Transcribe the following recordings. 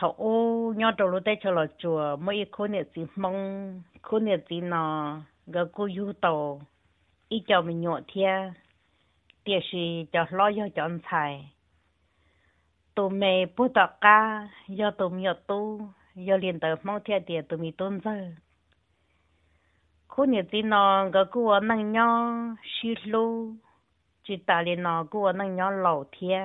thầu ô nhau đầu lúc đấy cho là chùa mấy khu nhà gì mong khu nhà gì nào gặp cô du tàu ít cho mình nhọ thia tiếc gì cho lo cho chọn xài tụi mày bố tọa ca do tụi mày tu do liền tờ mong thia tiền tụi mày tôn giờ khu nhà gì nào gặp cô năng nhau xí lô chỉ ta liền nào cô năng nhau lẩu thia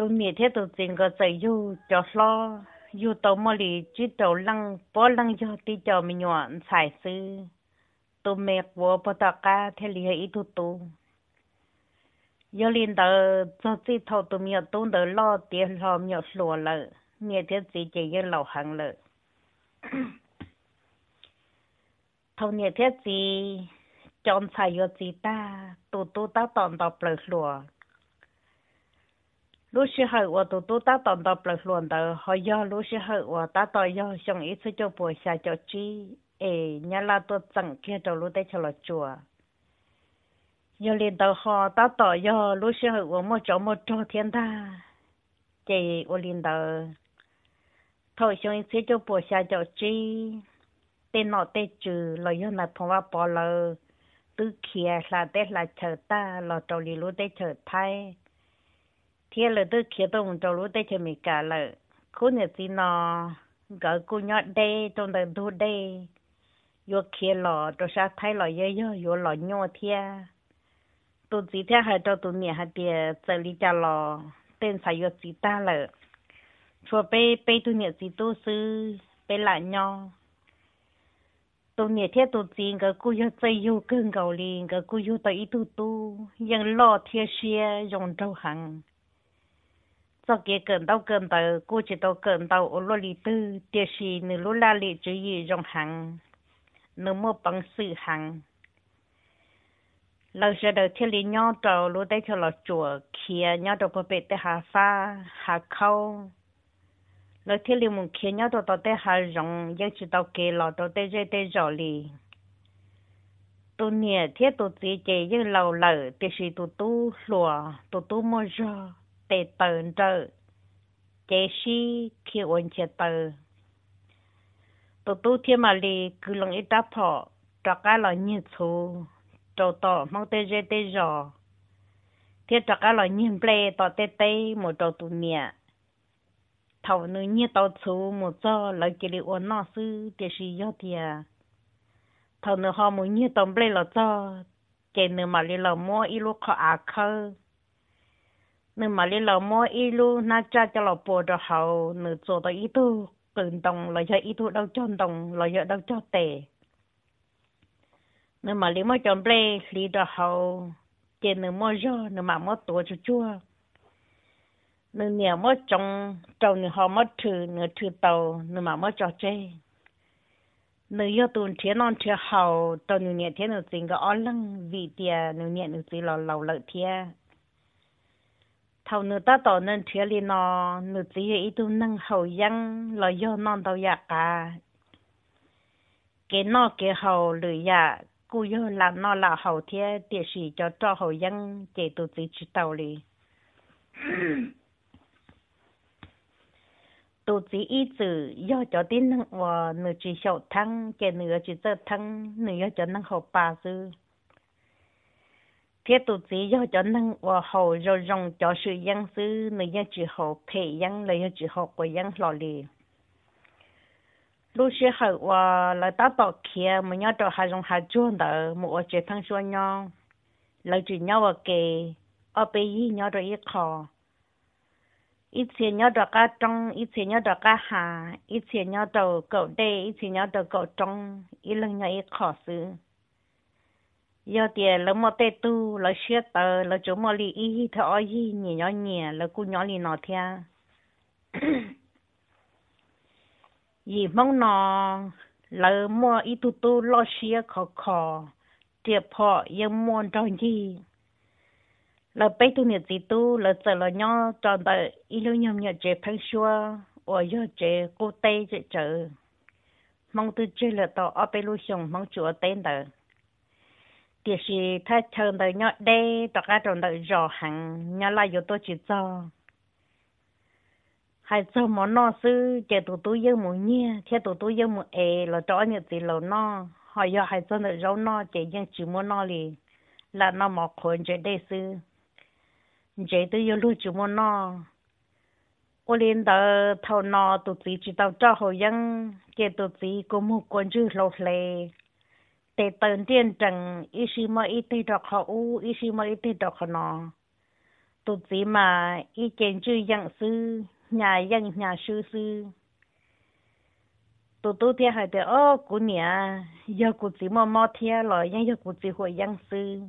tôi miệt thế tôi tiền có dạy du cho lo du tàu mà lì chỉ tàu lăng bỏ lăng cho tí cho mình nhọn xài sư tôi mệt vô bỏ tạ ca thế lì hãy tu tu giờ lên tờ cho chỉ thầu tôi miệt tôi tờ lo tiền lo miệt lùa lợ miệt thế chỉ chỉ yên lầu hàng lợ thầu miệt thế chỉ chọn xài yo chỉ ta tu tu tao tòn tao bờ lùa lúc xưa, hậu và tụt tụt ta tận tập lại luôn đó họ do lúc xưa, hậu và ta tỏi do xong ít cho bùa xa cho chi ê nhà là tụt chẳng kia cho lúc đấy cho là chùa giờ liền tàu họ ta tỏi do lúc xưa hậu và một chỗ một chỗ thiên ta chị ô liền tàu thôi xong ít cho bùa xa cho chi tên nọ tên trừ lời do là phong ba bỏ lờ tư kia là tên là chờ ta lò trầu lì lúc tết chờ thay thế là tôi kia tôi muốn trâu lúa đây cho mình cả là cô nhà gì nó gỡ cô nhỏ đây trong đời thu đây yo kia lò cho sa thay lò yo yo yo lò nhỏ thia tôi chỉ theo hai cho tôi nhà hai tia xử lý cho lò tên sai yo chỉ ta là cho bé bé tôi nhà gì tôi sư bé lại nhau tôi nhà thế tôi chỉ cái cô yo chơi yo cưng gầu liền cái cô yo tới tu tu yang lò thia xia dùng trâu hàng sau kia cần đau cần tờ cô chỉ đau cần tàu ở lô lì tư tiếc gì nữ lô la lì chữ gì rong hàng nữ mua bằng sự hàng lâu giờ đầu thiên lý nhau trầu lô đây cho lọ chùa kia nhau trầu có bể tê hà pha hà khâu lâu thiên lý mùng kia nhau trầu tàu tê hà rong giang chỉ tàu kia lọ tàu tê dây tê rõ lì tu nè thiết tu chỉ chế như lâu lợ tiếc gì tu tu lùa tu tu mơ rồi tê tờ trơ chế khi ổn chế tờ tổ tu mà lì cứ lòng ít đáp thọ trọ cá lò nhị chú trọ tọ mong tê dê tê giò thế trọ cá lò nhị ple tọ tê tê một nè thầu nữ nhị tàu chú một cho lời chỉ lì ổn nọ sư chế si gió thìa thầu nữ họ một nhị tàu ple lò cho chế mà lì lò mua ít lúc khó à khơi 你嘛哩老么一路那家家老婆的好，你做到一度滚动，来下一度到震动，来下到交代。你嘛哩么准备离得好，见你么热，你嘛么多就做。你娘么种，种你好么吃，你吃到你嘛么交代。你要冬天那吃好，到你年天你整个二冷，为的你年你最老老了天。thầu nữa ta tổ nên chia li nó nữ chỉ ý tu nâng hậu dân là do non tàu ya dạ cả cái nó cái hậu lười ya dạ, cú yo là nó là hậu thế địa sĩ cho cho hậu dân chỉ tu chỉ chỉ tàu li tu chỉ ý chữ do cho tin nâng và ờ, nữ chỉ sầu thăng cái nữ chỉ tơ thăng nữ cho nâng hậu ba sư thế tụ chỉ do cho năng và hậu rồi rong cho sự dân sư nơi dân chỉ hậu thể dân lấy dân chỉ hậu của dân lò lì lúc xưa học và là ta tọ kia mà nhớ cho hai dòng hai chuông đó, một ở chế thăng xuân nhau lời chỉ nhau và kề ở bên y nhớ rồi ít khó ít tiền nhớ được cả trong ít tiền nhớ được cả hà ít tiền nhớ được cậu đây ít tiền nhớ được cậu trong ít lần nhớ ít khó xứ giờ thì lỡ mò tê tu lỡ xia tờ lỡ chỗ mà li y hi thở oi hi nhỉ nhỏ nhỉ lỡ cu nhỏ li nọ thia gì mong nọ lỡ mò y tu tu lo xia khó khó tiệp họ yên mòn trong gì lỡ bây tu nhiệt gì tu lỡ giờ lỡ nhỏ tròn tờ y lưu nhầm nhờ chế phăng xua ở giờ chế cô tê chế chở mong tu chơi lỡ tàu ở bên lối xong mong chúa tên tờ thì là ta chờ đợi nhau đây tất cả trong đợi rõ hàng nhau là yếu tố hay cho món nó sư chế tụ tụ yêu mù nhia thế tụ tụ yêu mù ế là cho nhiệt gì lâu hay cho đợi rõ nó chế nhân chỉ muốn nó nó mọc khốn chế đây sư chế tụ yêu lúc chỉ muốn nó lên đợi thầu nó tụ chỉ chỉ tao cho hồi dân chỉ cũng một con chữ lâu tê tần tiên trần ý xí mà ý tê đọc họ u ý xí mà ý tê đọc họ nọ tụt gì mà ý chèn chư dân sư nhà dân nhà sư sư tụt tụt thiệt hay tê ô cụ nhà giờ cụ gì mà mò thiệt rồi nhưng giờ cụ gì hội dân sư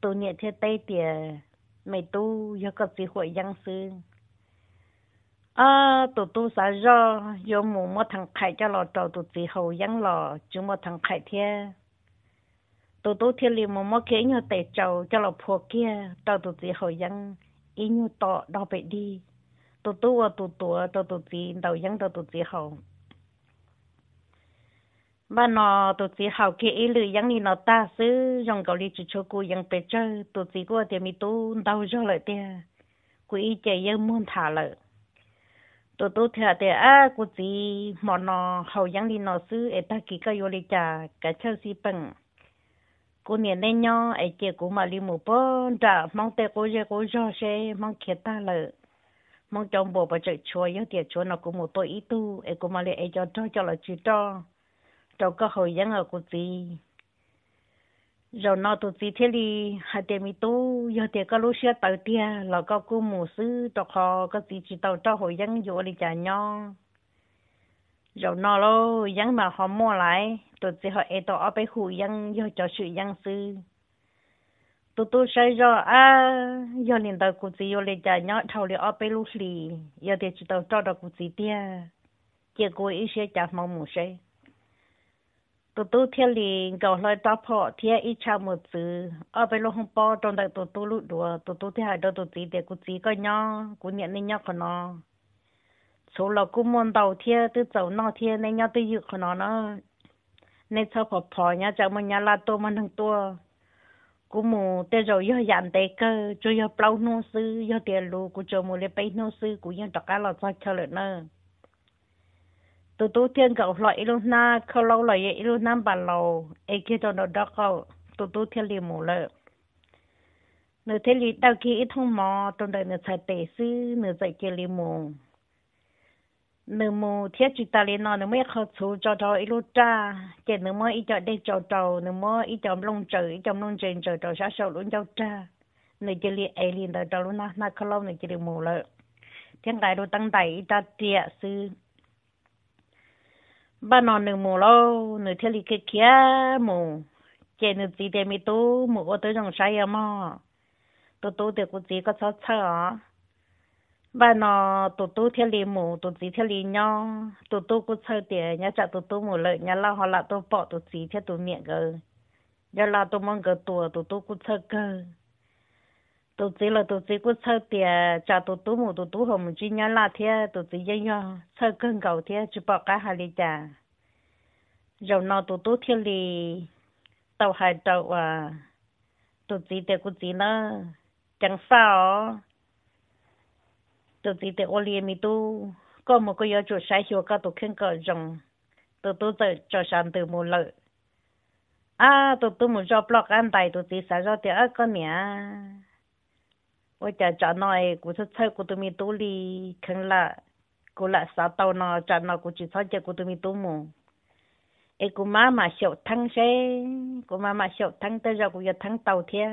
tụt nhà thiệt tê tiệt mày tu giờ cụ gì hội dân sư à tụt tụt sao giờ giờ mù mà thằng khai cho lò trâu tụt gì hậu dân lò chú mà thằng khai thiệt tổ tổ thiên liền mà mò kế nhau tệ trầu cho lọ phù kia tao tổ gì hồi dân ý nhau tọ đo bệ đi tổ tổ tổ tổ tổ tổ gì đầu dân tổ tổ gì hậu mà nó tổ chỉ hậu kia ý lười yang ni nó ta xứ dòng cầu li chỉ cho cô yang bề chơi tổ chỉ cô thì mi tu đâu cho lại đi, cô ý chạy yang muốn thả lợi tổ tổ thì à à cô chỉ mò nó hậu yang ni nó xứ ở ta kỳ cái yo li cha cái chơi si bằng cô niệm nên nhau ấy chị cô mà li một bơ, trả mong tê cô dê cô cho xe mong kia ta lợ mong chồng bộ bà chơi chùa yếu tiệt chùa nó cũng một tôi ý tu ấy cũng mà lại ấy cho cho cho là chị cho cho có hồi giang ở cô gì rồi nó tụt gì thế đi hai tiệm mi tu giờ tiệm cái lúc xưa tàu tia là có cô mù sư cho họ cái gì chỉ tàu cho hồi giang dỗ đi trả nhau rồi nó lo dân mà họ mua lại tôi chỉ họ ấy ở bên khu dân do cho sự dân sư tôi tôi sẽ do à do liền đầu cũng chỉ do lấy trả nhỏ thầu liền ở bên lúc lì giờ thì chỉ đầu cho đầu cụ chỉ đi, chỉ cô ít sẽ trả mong muốn sẽ tôi tôi theo liền cầu lại tao phò theo ít cha một chữ ở bên lúc không bao trong đầu tôi tôi lúc đùa tôi tôi theo hai đầu tôi chỉ để cụ chỉ có nhỏ cụ nhận nên nhỏ của nó số là cũng muốn đầu thiên tôi 走那天，人家都有可能呢。那车跑跑，人家怎么人家拉多么能多？cũng mù tê rồi yo dàn tê cơ cho yo plau nô sư yo tê lu của cho mù lê bay nô sư của yo trọc cá lọt sao cho lợn nơ tụ tụ thiên cậu loại ilu na khâu lâu loại ilu nam bàn lầu kia cho nó đó cậu tụ tụ thiên li mù lợ nửa thế li tao kia ít thông mò trong nửa sai tê sư nửa dạy kia li nếu mà thiết chỉ ta lên nó nếu mà khó chú cho cho ít lúc cha chỉ nếu mà ít cho để cho cho nếu mà ít cho lông chữ ít cho lông chữ cho cho sao sao luôn cho cha nếu chỉ li ai liền đó cho luôn na na khó lâu nếu chỉ li mù lợ thiên cái đồ tăng đại ta tiệt sư ba nó nếu mù lâu nếu thiết li cái kia mù chỉ nếu chỉ để mi tu mù ở tới dòng sai mà tu tu được cái gì có sao sao và nó tụ tụ theo lì mù tụ chỉ theo lì nhau tụ tụ cũng chơi tiền nhá chả tụ tụ mù lợi nhà lao họ là tụ bỏ tụ chỉ theo tụ miệng cơ nhà lao tụ mong cơ tụ tụ tụ cũng chơi cơ tụ chỉ là tụ chỉ cũng chơi tiền chả tụ tụ mù tụ tụ họ mù chỉ nhá lao thế tụ chỉ nhá nhau chơi cơn cầu thế chỉ bỏ cả hai lì già, rồi nó tụ tụ theo lì tàu hai tàu à tụ chỉ để cũng chỉ nó chẳng sao tôi thì tôi oli mi tu có một cái yếu chuột sai hiệu cả tôi khen cả rằng tôi tôi tự cho sản từ một lợi à tôi tôi muốn cho blog ăn tại tôi thì sao cho tôi ở con nhỉ ôi chả chả nói cũng thích chơi cũng tôi mi tu đi, khen là cô là sao tao nó chả nó cũng chỉ sao chơi cũng tôi mi tu mù ê cô má mà sợ thăng xe cô má mà sợ thăng tới giờ cũng giờ thăng tàu thiệt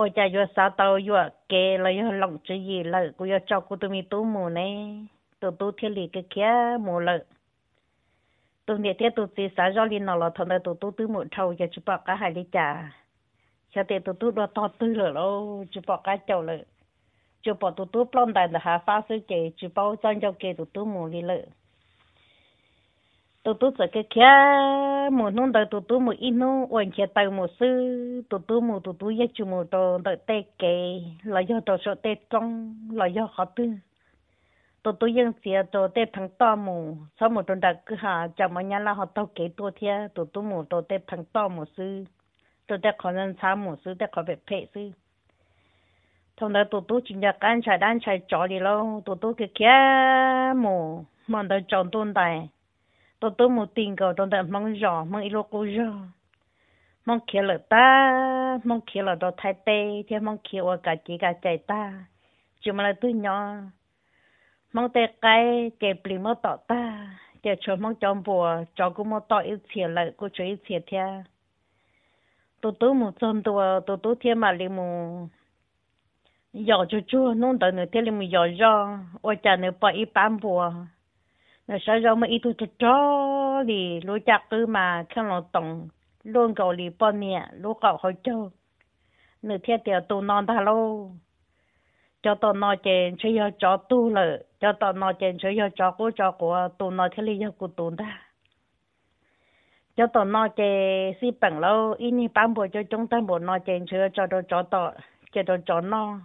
我家有啥都有，给了有冷之意了，我要照顾多米多母呢，都都天里个看母了。都那天都在山上里拿了，他那都都都母抽下去把干海里家，现在都都到到都了喽，就把干走了，就把都都 plantain 的还发生给就把我长脚给都都母里了。tụt tụt sợ cái kia một nông đời tụt tụt một ít nông quan kia tàu một sư tụt tụt một tụt tụt nhất chú một đồ đời tê kề là do đồ sợ tê trong là do họ tư tụt tụt dân xìa đồ tê thằng to mù sau một tuần đặc cứ hà chả mà nhà là họ tàu kế tụt thia tụt tụt một đồ tê thằng to một sư tụt tê khó nhân sáng một sư tê khó bẹp phệ sư thông đó tụt tụt chính là can trái đan trái chó đi lâu tụt tụt cái kia mù mà đời chọn tồn tại tôi tôi một tình cầu tôi đã mong rõ mong ilo cô rõ mong kia là ta mong kia là tôi thay tê thì mong kia là cả chị cả chạy ta chỉ mà là tôi nhỏ mong tê cái chạy bì mong tỏ ta chạy cho mong chọn bùa cho cô mong tỏ ít tiền lại cô cho ít tiền thia tôi tôi một chân tôi tôi tôi thiên mà liền một giờ cho chua nông đời nữa thiên liền một giờ giờ ôi cha nữa bỏ ít bán bùa nó sợ rồi mà ít tụt cho thì lối chặt cứ mà không lòng tổng luôn cầu lì bò mẹ lối cầu hồi châu nửa thiết tiểu tụ non ta lô cho tao nói chuyện chơi cho cho tu lợ cho tao nói chuyện chơi cho cho cô cho cô tu nói thế lý do cô ta cho tao nói chuyện si bằng lâu ít ni bán bộ cho chúng ta bộ nói chuyện chơi cho đồ cho cho cho nó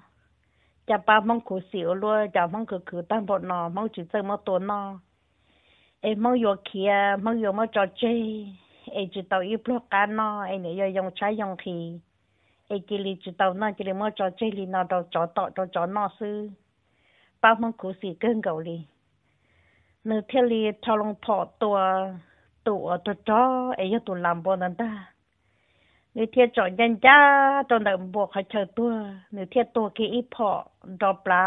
cha ba mong cô xỉu luôn cha mong cứ cứ tăng bộ nó mong chỉ chơi mong tu nó เอ้มอยู่เคียมอยู่มอจอดจีเอจิตอยอีพลกกันนาะเอ้เนี่ยยังใช้ยังคีเอจิลิจิตเอานาะจิลิมอจอดจีลีนาดจอดต่อจอดนอซื้อป้ามังคุสีเกินเกาหลีเนื้อเทลีทอลงพอตัวตัวตัวจอเอ้ยตัวลำบนันตาเนื้อเทียจอดยันจ้าจนเดิมบวกเขาเดตัวเนื้อเทียตัวกี่อีพอดอปลา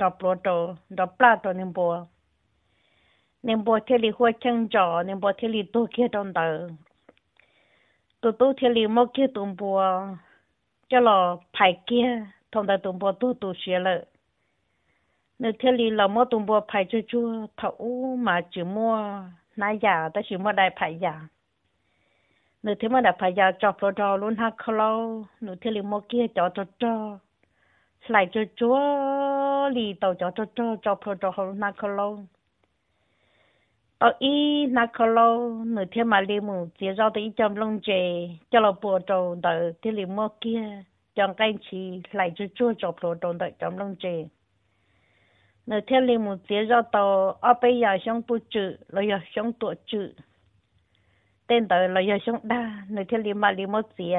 ดอปลัวโตดอปลาตัวนึงบัวนึ่งบอเทลีหัวเชิงจอหนึ่งบอเทลีตัวเขียตองเดิอตัวตัวเทลีมักเขียตุ่มบัวจะรอผาเกียทองเดอตุ่มบัวตัวตัวเสียเลยนึ่งเทลีเราม่ตุ่มบัวผาชัวชัวถ้าอู้มาจืมัวนายาแต่ชิมาได้ผายยาหนึูเที่ยวมาดับพยาจอบรอดอลุ้นฮักเขาเราหนูเที่ยลิมโมกี้จอจอจอสไลจอจ้อลีเต่าจอจอจอจอบรอดอลุ้นฮักเขาเรา ở ờ, ý na khó lâu nửa thiên mà li mù chế rau tới trong lông chè cho là bùa trâu đợi thì li mò kia trong cái chỉ lại cho chua cho bùa trâu đợi trong lông chè nửa thiên li mù chế rau tàu ở bây giờ sống tu chữ rồi giờ sống tu chữ tên tới rồi giờ sống đa nửa thiên li mà li mò chế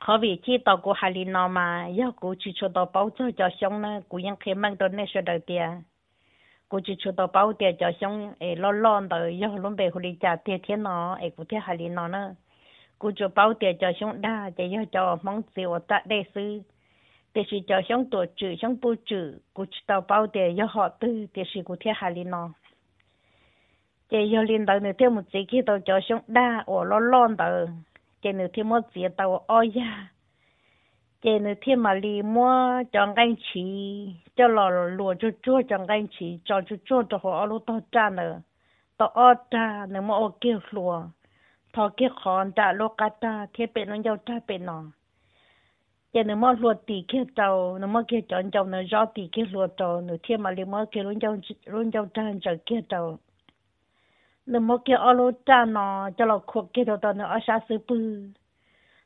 khó vì chỉ tàu của hà li nó mà giờ cũng chỉ cho tàu bảo cho cho sống nữa cũng ยัง khi mang đồ này sẽ đợi tiền cô chỉ chú tao bảo tiền cho xong ấy lo lo tao yêu luôn bề hồi trả tiền thế nó ấy cũng thế hay đi nó cô chú bảo tiền cho xong đa chỉ yêu cho mong tiêu ta đây sư thì sự xong tổ chữ xong bù chữ cô chú tao bảo tiền yêu họ tư thì sự cũng thế hay đi nó chỉ yêu liên tao nữa thêm một chỉ khi xong đa ở lo lo tao chỉ nữa thêm một chỉ ôi ya chế nữa mà lì mua trong cái chỉ cho lò lùa cho chua trong cái chỉ cho cho chua cho họ lú to cha nữa to ở cha mà ở kia lùa thọ kia lô cá cha thế bên nó giàu cha bên nó chế mà lùa tì kia trâu nữa mà kia chọn trâu nữa gió tì kia lùa trâu nữa thêm mà lì mua kia luôn giàu luôn giàu cha chờ kia trâu nữa mà kia ở lú cha nó cho lò khuộc kia trâu nữa ở xa xứ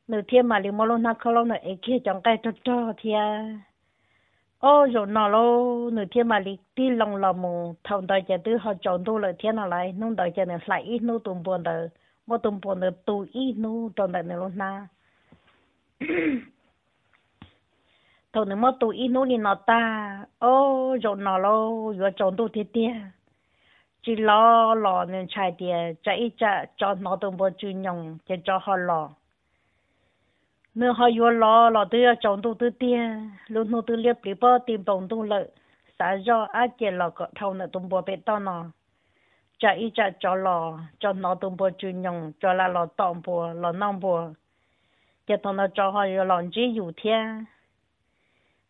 nửa thiên mà liu mô lô na khô lô nửa ấy kia chẳng cái cho cho thia ô rồi nọ lô nửa thiên mà liu đi lòng lòng mù thằng đại gia tư họ chọn tu nửa thiên nào lại nông đại gia nửa lại ít nung tùng buồn đời mô tùng buồn đời tu ít nung chọn đời nửa lô na thầu nửa mô tu ít nung đi nọ ta ô rồi nọ lô rồi chọn tu thia thia chỉ lo lo nên chạy đi, chạy chạy cho nó đồng buồn chú nhung chỉ cho họ lo nó họ vừa lo lo tôi trong tôi tôi tiền luôn nó tôi liệp liệp bao tiền bồng tôi lợi xã do á chè lo cọ thâu nợ tôi bỏ bê tao nó cha y cha cho lo cho nó tôi bỏ chú nhung cho là lo tao bỏ lo nong bỏ giờ tôi nó cho họ vừa lo chỉ dù thiên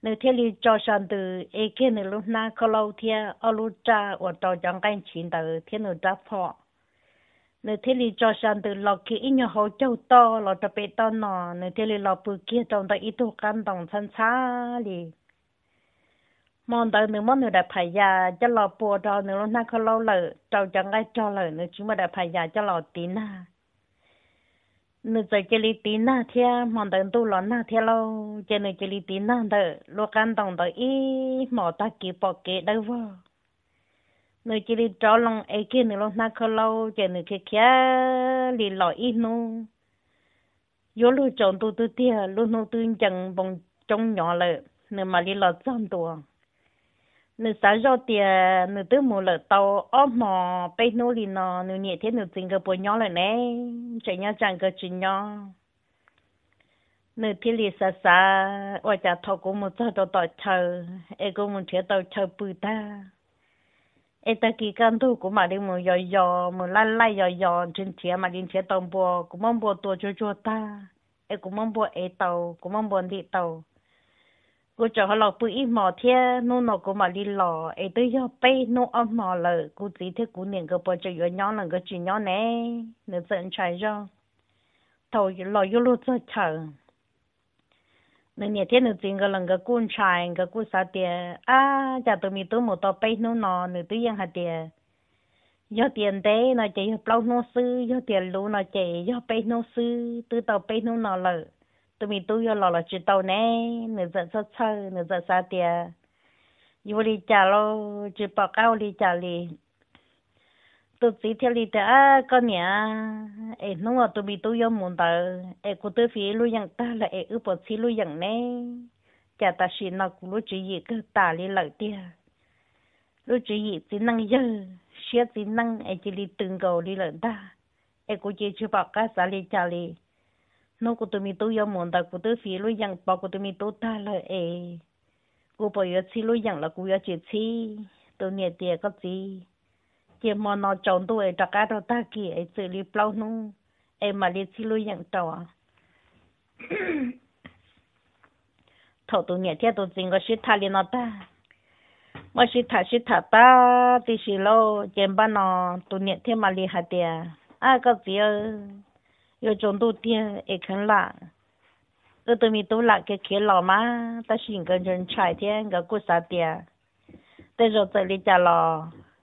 nếu thế thì cho sang từ ấy kia nữa lúc nào có lâu thiên ở lúc cha ở trong cái chuyện từ thiên nữa cha phò nơi thế li cho sang từ lọ kia ít nhiều hậu châu to lọ cho bé to nọ nơi thế li lọ bự kia trong đó ít thuộc căn đồng thân xa li mong đợi nếu mong nếu đã phải già cho lọ bùa đó nếu nãy không lâu lợ trâu chẳng ai cho lợ nếu chúng mà đã phải già cho lọ tí na nếu giờ chơi li tí na thì mong đợi tu lọ na thì lâu chơi nếu chơi li tí na đó lọ căn đồng đó ít mỏ ta kí bỏ kế đâu vào nơi chỉ đi trò lòng ấy kia nữa lúc nào khâu lâu chỉ nữa kia kia đi lọ ít nu yo lu chọn tu tu tia lu nu tu chẳng bông trong nhỏ lợ nữa mà đi lọ chọn tu nữa sao cho tia nữa tới mù lợ tàu ôm mò bay nu đi nọ nữa nhẹ thế nữa tình cái bộ nhỏ lợ nè chạy nhau chẳng cái chuyện nhỏ nơi thiên lý xa xa, ôi chả thọ cũng một cho tao tao chờ, ai cũng muốn chế tao chờ bự ta ai ta kỳ căn thu của mà đi mù dò dò mù lai lai dò dò trên chia mà trên chia tàu bùa cũng mong bùa tua cho cho ta ai cũng mong bùa ai tàu cũng mong bùa đi tàu cô cho họ lọc bùi ít mò thế nô nọ của mà đi lò ai tới do bay nô âm mò lợ cô chỉ thế cô niệm cái bùa cho vừa nhỏ là cái chuyện nhỏ nè nữa dẫn chạy cho tàu lò vô luôn cho chờ nó nhà thiên nó chính cái lần cái cuốn trai cái cuốn sao tiền à giờ tôi mi tụi một tao bay nó nọ nữa tụi yên hạt tiền giờ tiền đấy nó chạy bao nó sư giờ tiền lú nó chỉ giờ bay nó sư tụi tao bay nó nọ lợ tụi mi tụi giờ lọ là chỉ tao nè nửa giờ sao sao nửa giờ sao tiền vô đi trả lo chỉ bảo cao đi trả liền tôi chỉ theo lý đã có nhà ấy nó mà tôi bị tôi yêu muốn ta ấy cô tôi phải lui rằng ta là ấy ước bỏ chỉ lui rằng nè chả ta xin nó cũng lui chỉ gì cứ ta đi lợi đi lui chỉ gì chỉ năng giờ xia chỉ năng ấy chỉ đi từng cầu đi lợi ta ấy cô chỉ chụp bảo cá xả đi chả đi nó cô tôi bị tôi yêu muốn ta cô tôi phải lui rằng bảo cô tôi bị tôi ta là ấy cô bảo yêu chỉ lui rằng là cô yêu chỉ chỉ tôi nhẹ tiệt có gì kia mà nó chọn tôi đặc cá đó ta kia ấy xử lý bao nung em mà đi xử lý nhận tàu à? thầu tôi nhẹ theo tôi chính có sự thà liền nó ta mà sự thà sự thà ta thì xí lô, chém ba nó tôi nhẹ theo mà đi hạt tiền à có gì ơ yêu chọn tôi tiền ấy khăn lạ ở đâu mi đâu lạ cái kia lọ mà ta xin gần chân chạy tiền cái cú sa tiền tới rồi tới đi trả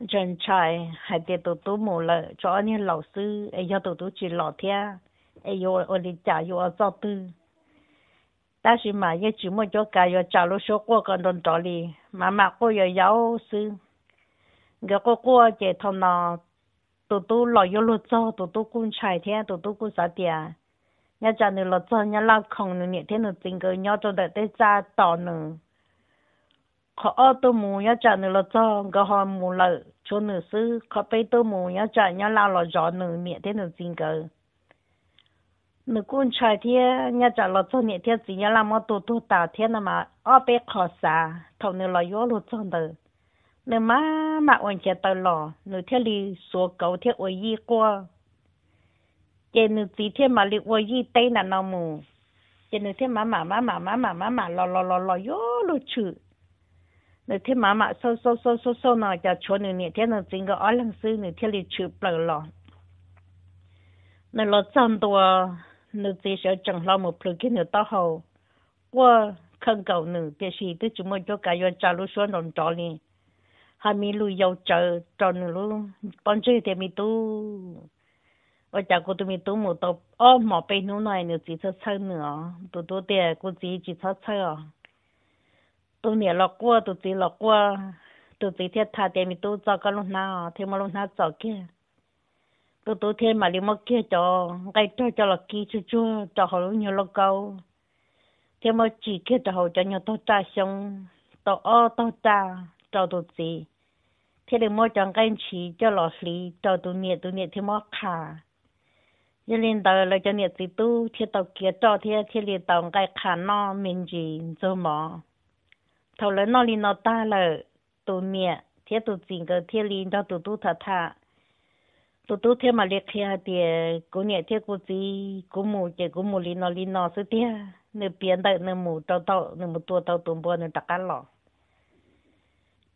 dân trai hai tiền tụ tụ mồ lợ cho anh lão sư ai cho tụ tụ chỉ lão thia ai yo ở đi trả yo ở giao tư ta chỉ mà ye chỉ muốn cho cái yo trả lô số qua còn đồn trò đi mà mà cô yo giáo sư cái cô cô chỉ thằng nào tụ tụ lão yo lô cho tụ tụ cũng trai thia tụ tụ cũng sao thia nhà cha nữa lô cho nhà lão không nữa thế nữa tình cờ nhau cho đợi tới cha tỏ nữa khó ở tôi mù ya trả nữa là gà họ mù lợ cho nữ khó bây tôi mù ya là rõ nữ miệng thế nữ chính cơ nữ quân trai thế nhá trả là cho miệng thế chỉ nhá làm mà tôi tôi tạo mà ở bên khó xa thầu nữ luôn trong đời nữ má mà ổn chế tao lò nữ thế li số cầu thế ôi y qua chế nữ chỉ thế mà li ôi y tây là nào mù chế nữ thế mà mà mà mà mà mà mà lò lò lò lò luôn chửi nè thế mà mà sâu sâu sâu sâu sâu nào cho chỗ nè nè thế nè cái ở lăng sư nè thế là chịu bờ lọ nè lọ chân tua nè chỉ sợ chẳng lo một phút kia nè tao hậu nè thế gì tôi chỉ muốn cho cái yo cha lúc xuống đồng trọ hai mi lu yêu chờ trọ nè lu bọn thì mi tu và chả cô tụi mi tu một tập ô mỏ bên nụ này nè chỉ sợ sợ nữa tụi tụi tiệt cô chỉ chỉ sợ sợ tôi mẹ lọ qua tôi tí lọ qua tôi tí thiết thà tiền mình tôi cho cái lúc nào thì mà lúc nào cho kia tôi tôi thêm mà đi mất kia cho cái cho cho là kia cho cho cho họ lúc nhiều lúc câu thì mà chỉ kia cho họ cho nhiều tôi trả xong tôi ô tôi trả cho tôi gì thế thì mỗi chẳng cái chỉ cho lọ lý cho tôi mẹ tôi mẹ thì mất khả cho nên tao là cho nhiệt gì tu thiết tao kia cho thiết thiết liền tao cái khả năng mình gì rồi mà 头来那里那大了，都面贴都整个贴里那都都他他，都都贴嘛裂开的，过年贴过子，过母节过母里那里那是的，那边的那母找到那么多到东坡那大干了。